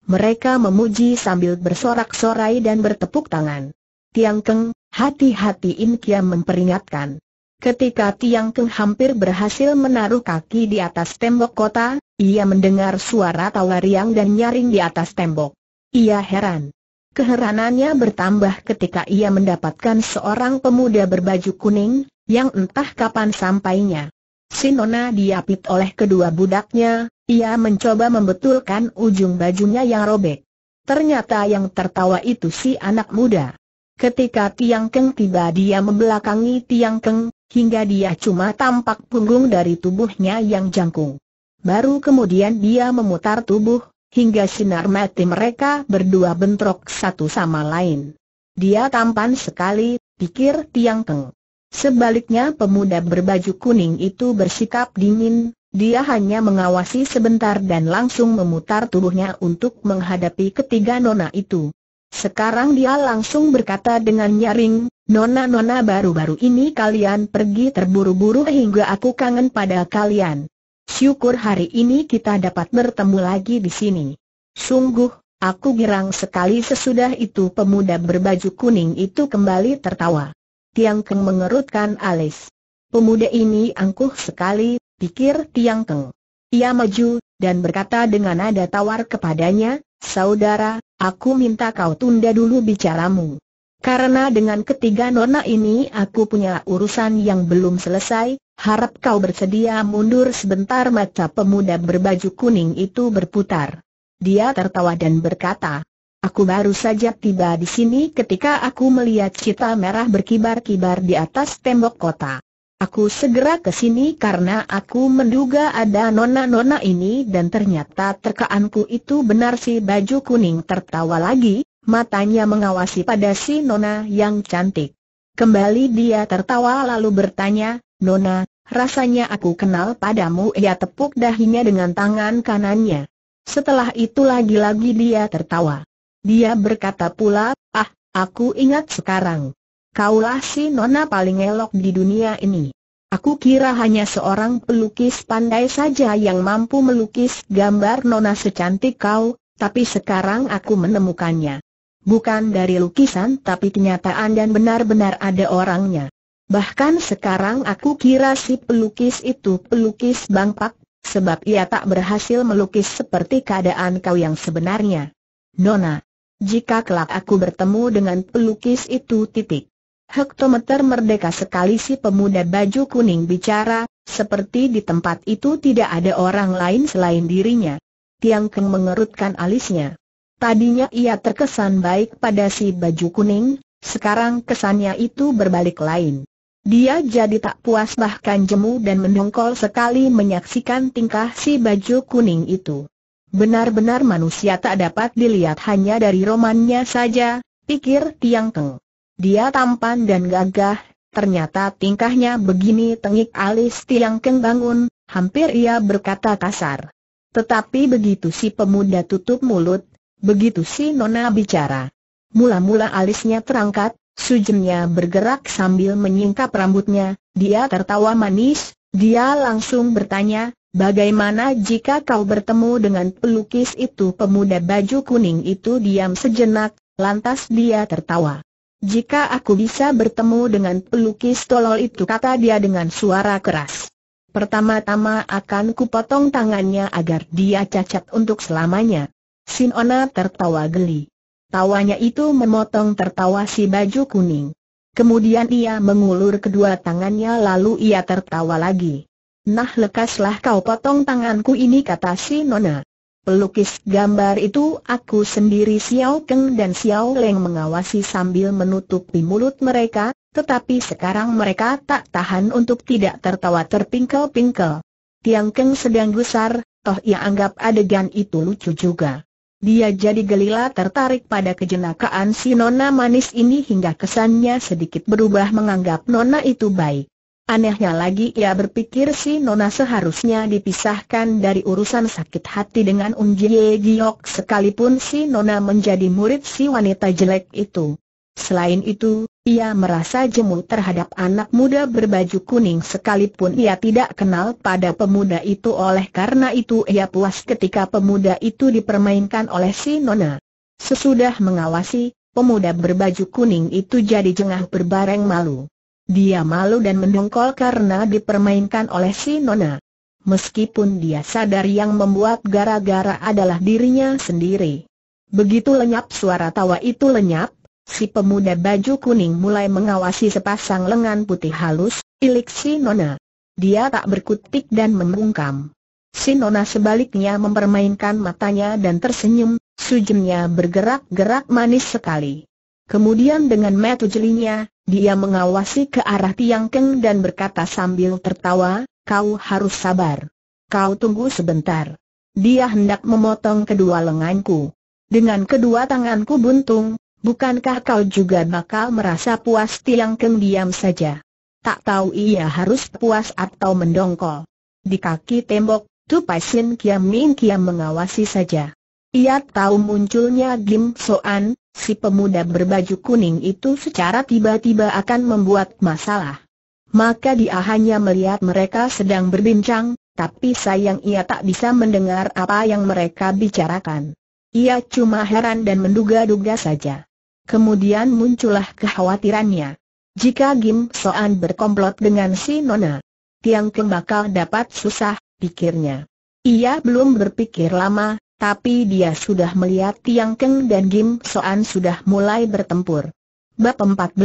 Mereka memuji sambil bersorak-sorai dan bertepuk tangan. Tiang Keng, hati-hati In Kiam memperingatkan. Ketika Tiang Keng hampir berhasil menaruh kaki di atas tembok kota, ia mendengar suara tawa riang dan nyaring di atas tembok. Ia heran. Keheranannya bertambah ketika ia mendapatkan seorang pemuda berbaju kuning, yang entah kapan sampainya. Sinona diapit oleh kedua budaknya, ia mencoba membetulkan ujung bajunya yang robek. Ternyata yang tertawa itu si anak muda. Ketika Tiang Keng tiba dia membelakangi Tiang Keng, hingga dia cuma tampak punggung dari tubuhnya yang jangkung. Baru kemudian dia memutar tubuh, hingga sinar mati mereka berdua bentrok satu sama lain. Dia tampan sekali, pikir Tiang Keng. Sebaliknya pemuda berbaju kuning itu bersikap dingin, dia hanya mengawasi sebentar dan langsung memutar tubuhnya untuk menghadapi ketiga nona itu. Sekarang dia langsung berkata dengan nyaring, Nona-nona baru-baru ini kalian pergi terburu-buru hingga aku kangen pada kalian. Syukur hari ini kita dapat bertemu lagi di sini. Sungguh, aku girang sekali sesudah itu pemuda berbaju kuning itu kembali tertawa. Tiang Keng mengerutkan alis. Pemuda ini angkuh sekali, pikir Tiang Keng. Ia maju, dan berkata dengan nada tawar kepadanya, Saudara, aku minta kau tunda dulu bicaramu. Karena dengan ketiga nona ini aku punya urusan yang belum selesai, harap kau bersedia mundur sebentar mata pemuda berbaju kuning itu berputar. Dia tertawa dan berkata, Aku baru saja tiba di sini ketika aku melihat cita merah berkibar-kibar di atas tembok kota. Aku segera ke sini karena aku menduga ada nona-nona ini dan ternyata terkaanku itu benar si baju kuning tertawa lagi, matanya mengawasi pada si nona yang cantik. Kembali dia tertawa lalu bertanya, Nona, rasanya aku kenal padamu ia tepuk dahinya dengan tangan kanannya. Setelah itu lagi-lagi dia tertawa. Dia berkata pula, ah, aku ingat sekarang. Kaulah si nona paling elok di dunia ini. Aku kira hanya seorang pelukis pandai saja yang mampu melukis gambar nona secantik kau, tapi sekarang aku menemukannya. Bukan dari lukisan tapi kenyataan dan benar-benar ada orangnya. Bahkan sekarang aku kira si pelukis itu pelukis bangpak, sebab ia tak berhasil melukis seperti keadaan kau yang sebenarnya. Nona, jika kelak aku bertemu dengan pelukis itu titik. Hektometer merdeka sekali si pemuda baju kuning bicara, seperti di tempat itu tidak ada orang lain selain dirinya. Tiang Keng mengerutkan alisnya. Tadinya ia terkesan baik pada si baju kuning, sekarang kesannya itu berbalik lain. Dia jadi tak puas bahkan jemu dan mendongkol sekali menyaksikan tingkah si baju kuning itu. Benar-benar manusia tak dapat dilihat hanya dari romannya saja, pikir Tiang Keng. Dia tampan dan gagah, ternyata tingkahnya begini tengik alis Tiang Keng bangun, hampir ia berkata kasar. Tetapi begitu si pemuda tutup mulut, begitu si nona bicara. Mula-mula alisnya terangkat, sujennya bergerak sambil menyingkap rambutnya, dia tertawa manis, dia langsung bertanya, Bagaimana jika kau bertemu dengan pelukis itu pemuda baju kuning itu diam sejenak, lantas dia tertawa. Jika aku bisa bertemu dengan pelukis tolol itu kata dia dengan suara keras. Pertama-tama akan kupotong tangannya agar dia cacat untuk selamanya. Sinona tertawa geli. Tawanya itu memotong tertawa si baju kuning. Kemudian ia mengulur kedua tangannya lalu ia tertawa lagi. Nah lekaslah kau potong tanganku ini kata si Nona. Pelukis gambar itu aku sendiri Xiao Keng dan Xiao Leng mengawasi sambil menutupi mulut mereka, tetapi sekarang mereka tak tahan untuk tidak tertawa terpingkel-pingkel. Tiang Keng sedang gusar, toh ia anggap adegan itu lucu juga. Dia jadi gelila tertarik pada kejenakaan si Nona manis ini hingga kesannya sedikit berubah menganggap Nona itu baik. Anehnya lagi ia berpikir si Nona seharusnya dipisahkan dari urusan sakit hati dengan Unjie Giok sekalipun si Nona menjadi murid si wanita jelek itu. Selain itu, ia merasa jemu terhadap anak muda berbaju kuning sekalipun ia tidak kenal pada pemuda itu oleh karena itu ia puas ketika pemuda itu dipermainkan oleh si Nona. Sesudah mengawasi, pemuda berbaju kuning itu jadi jengah berbareng malu. Dia malu dan mendongkol karena dipermainkan oleh si Nona. Meskipun dia sadar yang membuat gara-gara adalah dirinya sendiri. Begitu lenyap suara tawa itu lenyap, si pemuda baju kuning mulai mengawasi sepasang lengan putih halus, ilik si Nona. Dia tak berkutik dan membungkam. Si Nona sebaliknya mempermainkan matanya dan tersenyum, sujemnya bergerak-gerak manis sekali. Kemudian dengan metu jelinya, dia mengawasi ke arah Tiang Keng dan berkata sambil tertawa, kau harus sabar. Kau tunggu sebentar. Dia hendak memotong kedua lenganku. Dengan kedua tanganku buntung, bukankah kau juga bakal merasa puas Tiang Keng diam saja? Tak tahu ia harus puas atau mendongkol. Di kaki tembok, Pai Sin Kiam Min Kiam mengawasi saja. Ia tahu munculnya Gim Soan, si pemuda berbaju kuning itu secara tiba-tiba akan membuat masalah. Maka dia hanya melihat mereka sedang berbincang, tapi sayang ia tak bisa mendengar apa yang mereka bicarakan. Ia cuma heran dan menduga-duga saja. Kemudian muncullah kekhawatirannya. Jika Gim Soan berkomplot dengan si Nona, Tiang Keng bakal dapat susah, pikirnya. Ia belum berpikir lama, tapi dia sudah melihat Tiang Keng dan Gim Soan sudah mulai bertempur. Bab 14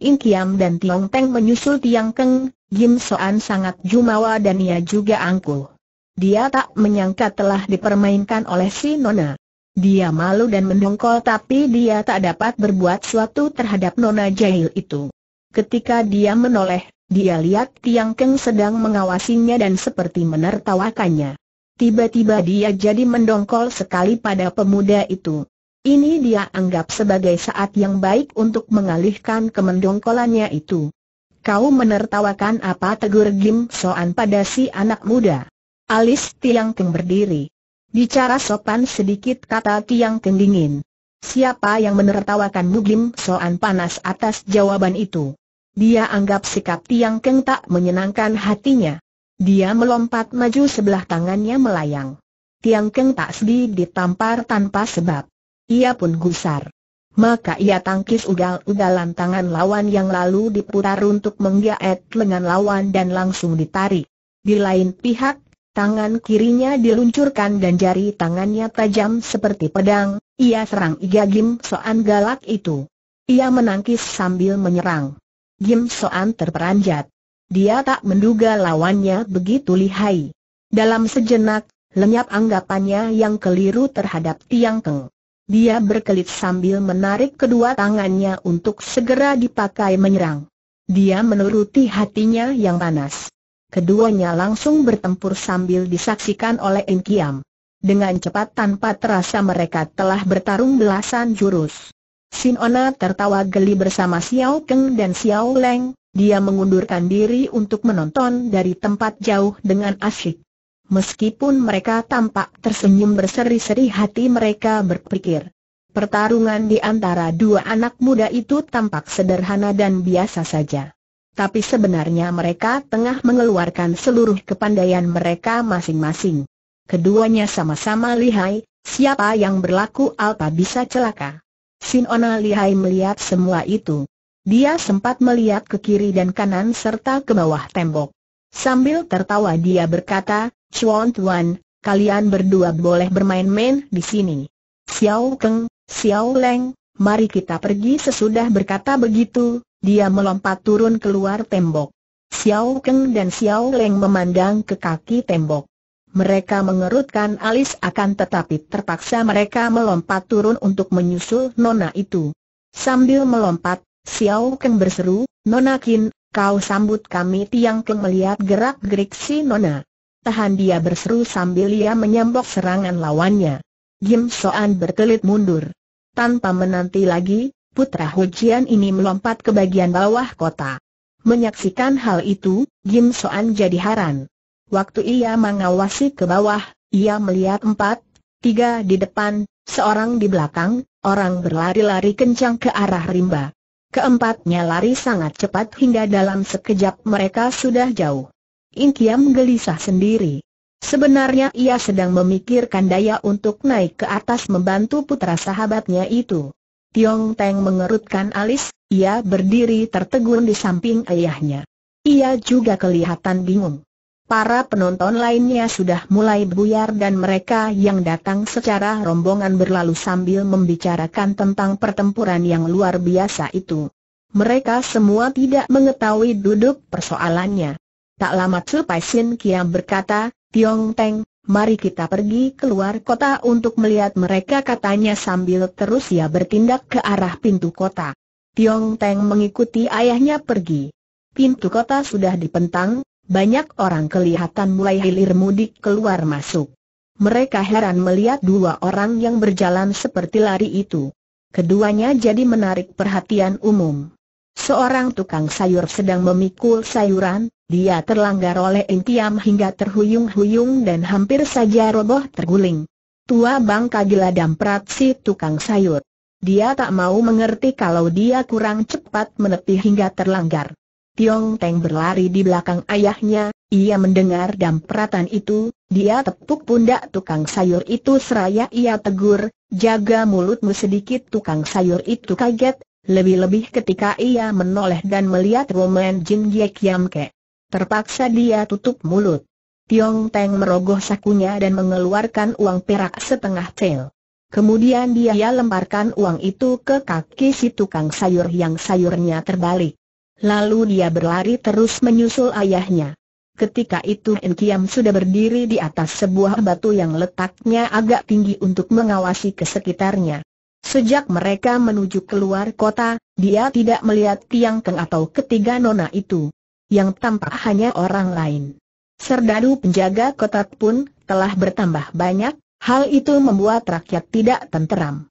In Kiam dan Tiong Teng menyusul Tiang Keng, Gim Soan sangat jumawa dan ia juga angkuh. Dia tak menyangka telah dipermainkan oleh si Nona. Dia malu dan mendongkol tapi dia tak dapat berbuat suatu terhadap Nona jahil itu. Ketika dia menoleh, dia lihat Tiang Keng sedang mengawasinya dan seperti menertawakannya. Tiba-tiba dia jadi mendongkol sekali pada pemuda itu. Ini dia anggap sebagai saat yang baik untuk mengalihkan kemendongkolannya itu. Kau menertawakan apa tegur Gim Soan pada si anak muda. Alis Tiang Keng berdiri. Bicara sopan sedikit kata Tiang Keng dingin. Siapa yang menertawakanmu Gim Soan panas atas jawaban itu? Dia anggap sikap Tiang Keng tak menyenangkan hatinya. Dia melompat maju sebelah tangannya melayang. Tiang Keng tak sedih ditampar tanpa sebab. Ia pun gusar. Maka ia tangkis ugal-ugalan tangan lawan yang lalu diputar untuk menggaet lengan lawan dan langsung ditarik. Di lain pihak, tangan kirinya diluncurkan dan jari tangannya tajam seperti pedang, ia serang Iga Gim Soan galak itu. Ia menangkis sambil menyerang. Gim Soan terperanjat. Dia tak menduga lawannya begitu lihai. Dalam sejenak, lenyap anggapannya yang keliru terhadap Tiang Keng. Dia berkelit sambil menarik kedua tangannya untuk segera dipakai menyerang. Dia menuruti hatinya yang panas. Keduanya langsung bertempur sambil disaksikan oleh In Dengan cepat tanpa terasa mereka telah bertarung belasan jurus. Sinona tertawa geli bersama Xiao Keng dan Xiao Leng, dia mengundurkan diri untuk menonton dari tempat jauh dengan asyik. Meskipun mereka tampak tersenyum berseri-seri hati mereka berpikir. Pertarungan di antara dua anak muda itu tampak sederhana dan biasa saja. Tapi sebenarnya mereka tengah mengeluarkan seluruh kepandaian mereka masing-masing. Keduanya sama-sama lihai, siapa yang berlaku alpa bisa celaka. Sinona lihai melihat semua itu. Dia sempat melihat ke kiri dan kanan serta ke bawah tembok. Sambil tertawa dia berkata, Chuan Tuan, kalian berdua boleh bermain-main di sini. Xiao Keng, Xiao Leng, mari kita pergi sesudah berkata begitu, dia melompat turun keluar tembok. Xiao Keng dan Xiao Leng memandang ke kaki tembok. Mereka mengerutkan alis akan tetapi terpaksa mereka melompat turun untuk menyusul nona itu. Sambil melompat, Xiao Keng berseru, Nona Kin, kau sambut kami Tiang Keng melihat gerak-gerik si Nona. Tahan dia berseru sambil ia menyambok serangan lawannya. Gim Soan berkelit mundur. Tanpa menanti lagi, putra Hujian ini melompat ke bagian bawah kota. Menyaksikan hal itu, Gim Soan jadi haran. Waktu ia mengawasi ke bawah, ia melihat empat, tiga di depan, seorang di belakang, orang berlari-lari kencang ke arah rimba. Keempatnya lari sangat cepat hingga dalam sekejap mereka sudah jauh. Intiam gelisah sendiri. Sebenarnya ia sedang memikirkan daya untuk naik ke atas membantu putra sahabatnya itu. Tiong Teng mengerutkan alis, ia berdiri tertegun di samping ayahnya. Ia juga kelihatan bingung. Para penonton lainnya sudah mulai buyar dan mereka yang datang secara rombongan berlalu sambil membicarakan tentang pertempuran yang luar biasa itu. Mereka semua tidak mengetahui duduk persoalannya. Tak lama Tsu Pai Sin Kiam berkata, Tiong Teng, mari kita pergi keluar kota untuk melihat mereka katanya sambil terus ia bertindak ke arah pintu kota. Tiong Teng mengikuti ayahnya pergi. Pintu kota sudah dipentang, banyak orang kelihatan mulai hilir mudik keluar masuk. Mereka heran melihat dua orang yang berjalan seperti lari itu. Keduanya jadi menarik perhatian umum. Seorang tukang sayur sedang memikul sayuran, dia terlanggar oleh intiam hingga terhuyung-huyung dan hampir saja roboh terguling. Tua bangka gila damprat si tukang sayur. Dia tak mau mengerti kalau dia kurang cepat menepi hingga terlanggar. Tiong Teng berlari di belakang ayahnya, ia mendengar dampratan itu, dia tepuk pundak tukang sayur itu seraya ia tegur, jaga mulutmu sedikit tukang sayur itu kaget, lebih-lebih ketika ia menoleh dan melihat Roman Jin Ye Kiam Ke. Terpaksa dia tutup mulut. Tiong Teng merogoh sakunya dan mengeluarkan uang perak setengah cel. Kemudian dia lemparkan uang itu ke kaki si tukang sayur yang sayurnya terbalik. Lalu dia berlari terus menyusul ayahnya. Ketika itu Enkiam sudah berdiri di atas sebuah batu yang letaknya agak tinggi untuk mengawasi ke sekitarnya. Sejak mereka menuju keluar kota, dia tidak melihat Tiang Keng atau ketiga nona itu. Yang tampak hanya orang lain. Serdadu penjaga kota pun telah bertambah banyak, hal itu membuat rakyat tidak tenteram.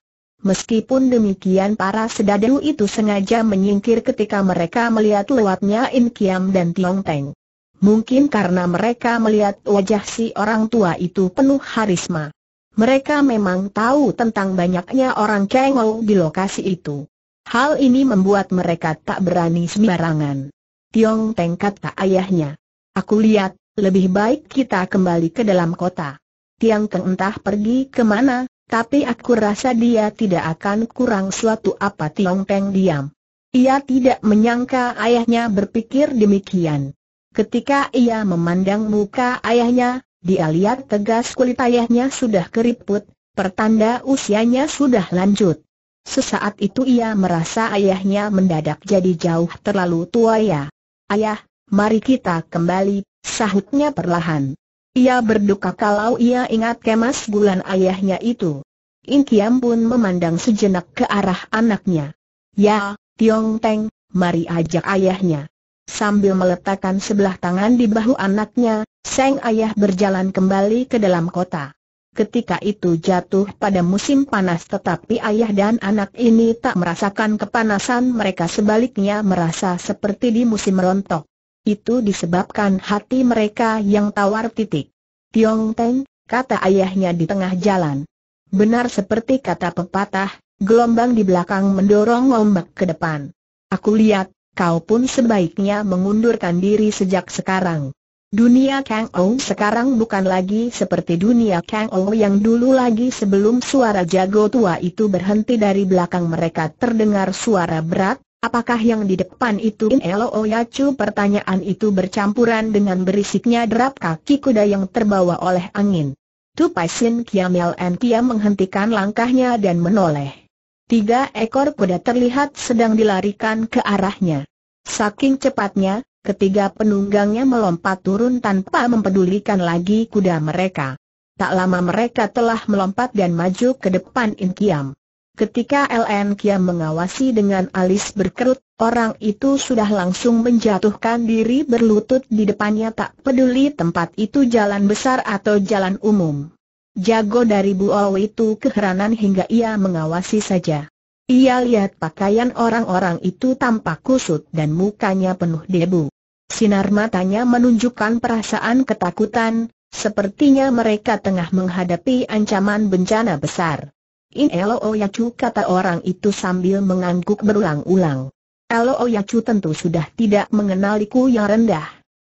Meskipun demikian para sedadu itu sengaja menyingkir ketika mereka melihat lewatnya In Kiam dan Tiong Teng. Mungkin karena mereka melihat wajah si orang tua itu penuh harisma. Mereka memang tahu tentang banyaknya orang cengol di lokasi itu. Hal ini membuat mereka tak berani sembarangan. Tiong Teng kata ayahnya. Aku lihat, lebih baik kita kembali ke dalam kota. Tiong Teng entah pergi kemana, tapi aku rasa dia tidak akan kurang suatu apa Tiong Peng diam. Ia tidak menyangka ayahnya berpikir demikian. Ketika ia memandang muka ayahnya, dia lihat tegas kulit ayahnya sudah keriput, pertanda usianya sudah lanjut. Sesaat itu ia merasa ayahnya mendadak jadi jauh terlalu tua ya. Ayah, mari kita kembali, sahutnya perlahan. Ia berduka kalau ia ingat kemas bulan ayahnya itu. In Kiam pun memandang sejenak ke arah anaknya. Ya, Tiong Teng, mari ajak ayahnya. Sambil meletakkan sebelah tangan di bahu anaknya, Seng Ayah berjalan kembali ke dalam kota. Ketika itu jatuh pada musim panas tetapi ayah dan anak ini tak merasakan kepanasan mereka sebaliknya merasa seperti di musim rontok. Itu disebabkan hati mereka yang tawar titik. Tiong Teng, kata ayahnya di tengah jalan. Benar seperti kata pepatah, gelombang di belakang mendorong ombak ke depan. Aku lihat, kau pun sebaiknya mengundurkan diri sejak sekarang. Dunia Kang Ou sekarang bukan lagi seperti dunia Kang Ou yang dulu lagi sebelum suara jago tua itu berhenti dari belakang mereka terdengar suara berat, Apakah yang di depan itu In Elo oh Yacu? Pertanyaan itu bercampuran dengan berisiknya derap kaki kuda yang terbawa oleh angin. Tupai Sin Kiamel N Kiam menghentikan langkahnya dan menoleh. Tiga ekor kuda terlihat sedang dilarikan ke arahnya. Saking cepatnya, ketiga penunggangnya melompat turun tanpa mempedulikan lagi kuda mereka. Tak lama mereka telah melompat dan maju ke depan In Kiam. Ketika LN Kiam mengawasi dengan alis berkerut, orang itu sudah langsung menjatuhkan diri berlutut di depannya tak peduli tempat itu jalan besar atau jalan umum. Jago dari Buol itu keheranan hingga ia mengawasi saja. Ia lihat pakaian orang-orang itu tampak kusut dan mukanya penuh debu. Sinar matanya menunjukkan perasaan ketakutan, sepertinya mereka tengah menghadapi ancaman bencana besar. In Elo Yacu kata orang itu sambil mengangguk berulang-ulang. Elo Yacu tentu sudah tidak mengenaliku yang rendah.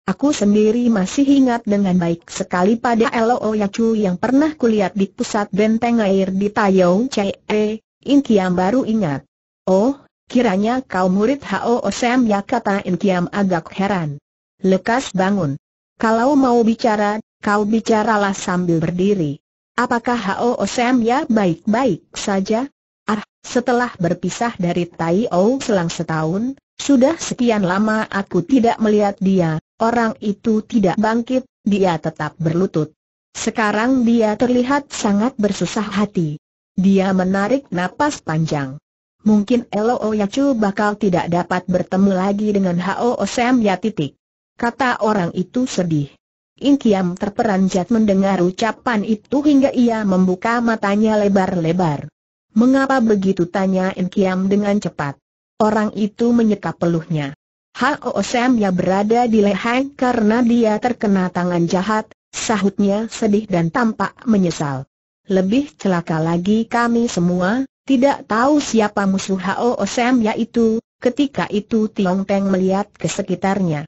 Aku sendiri masih ingat dengan baik sekali pada Elo Yacu yang pernah kulihat di pusat benteng air di Tayau Che. In Kiam baru ingat. Oh, kiranya kau murid Ho Osem ya kata In Kiam agak heran. Lekas bangun. Kalau mau bicara, kau bicaralah sambil berdiri. Apakah Hao Osem ya baik-baik saja? Ah, setelah berpisah dari Tai O selang setahun, sudah sekian lama aku tidak melihat dia, orang itu tidak bangkit, dia tetap berlutut. Sekarang dia terlihat sangat bersusah hati. Dia menarik napas panjang. Mungkin Elo Yacu bakal tidak dapat bertemu lagi dengan Hao Osem ya titik. Kata orang itu sedih. Inkiam terperanjat mendengar ucapan itu hingga ia membuka matanya lebar-lebar. Mengapa begitu tanya Inkiam dengan cepat. Orang itu menyeka peluhnya. Hao ya berada di leheng karena dia terkena tangan jahat, sahutnya sedih dan tampak menyesal. Lebih celaka lagi kami semua, tidak tahu siapa musuh Hao Sam yaitu, ketika itu Tiong Teng melihat ke sekitarnya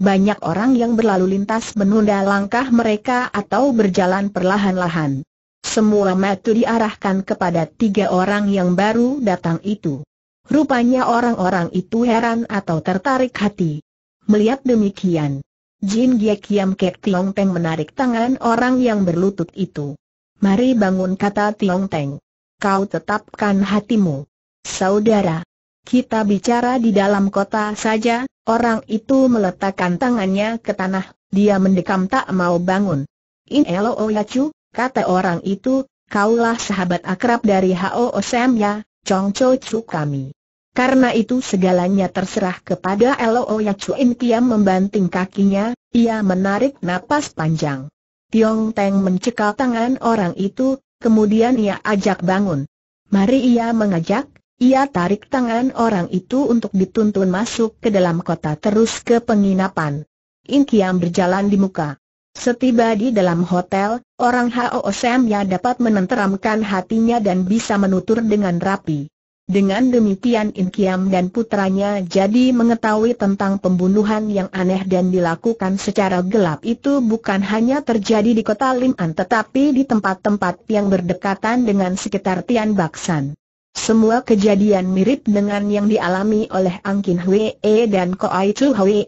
banyak orang yang berlalu lintas menunda langkah mereka atau berjalan perlahan-lahan. Semua mata diarahkan kepada tiga orang yang baru datang itu. Rupanya orang-orang itu heran atau tertarik hati. Melihat demikian, Jin Gie Kiam Kek Tiong Teng menarik tangan orang yang berlutut itu. Mari bangun kata Tiong Teng. Kau tetapkan hatimu. Saudara, kita bicara di dalam kota saja, orang itu meletakkan tangannya ke tanah, dia mendekam tak mau bangun. In Elo Oyacu, kata orang itu, kaulah sahabat akrab dari Hao Sam ya, Chong Cho Chu kami. Karena itu segalanya terserah kepada Elo Oyacu In Kiam membanting kakinya, ia menarik napas panjang. Tiong Teng mencekal tangan orang itu, kemudian ia ajak bangun. Mari ia mengajak, ia tarik tangan orang itu untuk dituntun masuk ke dalam kota terus ke penginapan. In berjalan di muka. Setiba di dalam hotel, orang Hao Sam ya dapat menenteramkan hatinya dan bisa menutur dengan rapi. Dengan demikian In dan putranya jadi mengetahui tentang pembunuhan yang aneh dan dilakukan secara gelap itu bukan hanya terjadi di kota Lim'an tetapi di tempat-tempat yang berdekatan dengan sekitar Tian Baksan. Semua kejadian mirip dengan yang dialami oleh Angkin Hwee dan Koai Chu Hwee.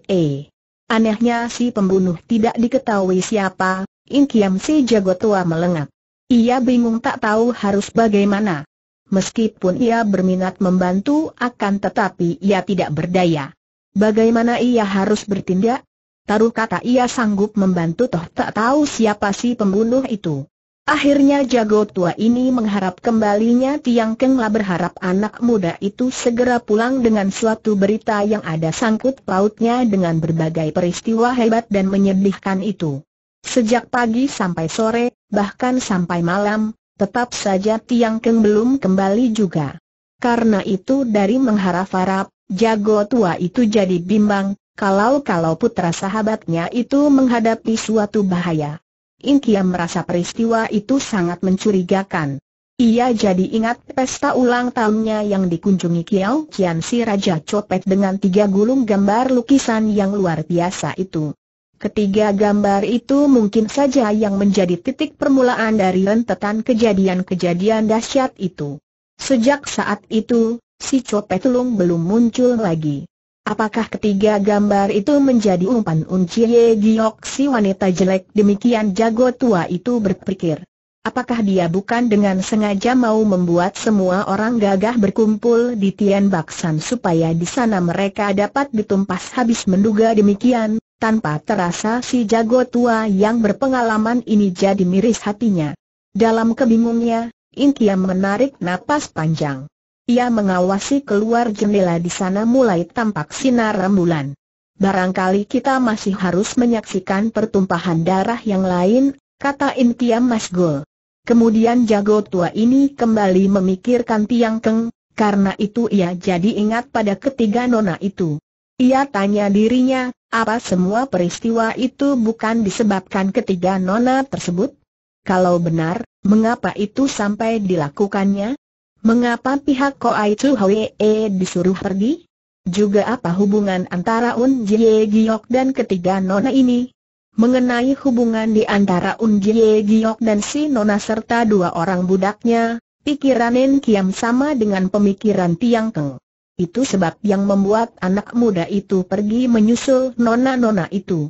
Anehnya si pembunuh tidak diketahui siapa, In Kiam si jago tua melengak. Ia bingung tak tahu harus bagaimana. Meskipun ia berminat membantu akan tetapi ia tidak berdaya. Bagaimana ia harus bertindak? Taruh kata ia sanggup membantu toh tak tahu siapa si pembunuh itu. Akhirnya jago tua ini mengharap kembalinya Tiang lah berharap anak muda itu segera pulang dengan suatu berita yang ada sangkut pautnya dengan berbagai peristiwa hebat dan menyedihkan itu. Sejak pagi sampai sore, bahkan sampai malam, tetap saja Tiang Keng belum kembali juga. Karena itu dari mengharap-harap, jago tua itu jadi bimbang, kalau-kalau putra sahabatnya itu menghadapi suatu bahaya. Inkia merasa peristiwa itu sangat mencurigakan. Ia jadi ingat pesta ulang tahunnya yang dikunjungi Kiao Kian si Raja Copet dengan tiga gulung gambar lukisan yang luar biasa itu. Ketiga gambar itu mungkin saja yang menjadi titik permulaan dari rentetan kejadian-kejadian dahsyat itu. Sejak saat itu, si Copet Lung belum muncul lagi. Apakah ketiga gambar itu menjadi umpan Uncie Giok si wanita jelek demikian jago tua itu berpikir? Apakah dia bukan dengan sengaja mau membuat semua orang gagah berkumpul di Tian Baksan supaya di sana mereka dapat ditumpas habis menduga demikian, tanpa terasa si jago tua yang berpengalaman ini jadi miris hatinya. Dalam kebingungnya, Intia menarik napas panjang. Ia mengawasi keluar jendela di sana mulai tampak sinar rembulan. Barangkali kita masih harus menyaksikan pertumpahan darah yang lain, kata Intiam Masgul. Kemudian jago tua ini kembali memikirkan Tiang Keng, karena itu ia jadi ingat pada ketiga nona itu. Ia tanya dirinya, apa semua peristiwa itu bukan disebabkan ketiga nona tersebut? Kalau benar, mengapa itu sampai dilakukannya? Mengapa pihak Koai Chu Hwee e disuruh pergi? Juga apa hubungan antara Un Jie Giok dan ketiga nona ini? Mengenai hubungan di antara Un Jie Giok dan si nona serta dua orang budaknya, pikiran En Kiam sama dengan pemikiran Tiang Keng. Itu sebab yang membuat anak muda itu pergi menyusul nona-nona itu.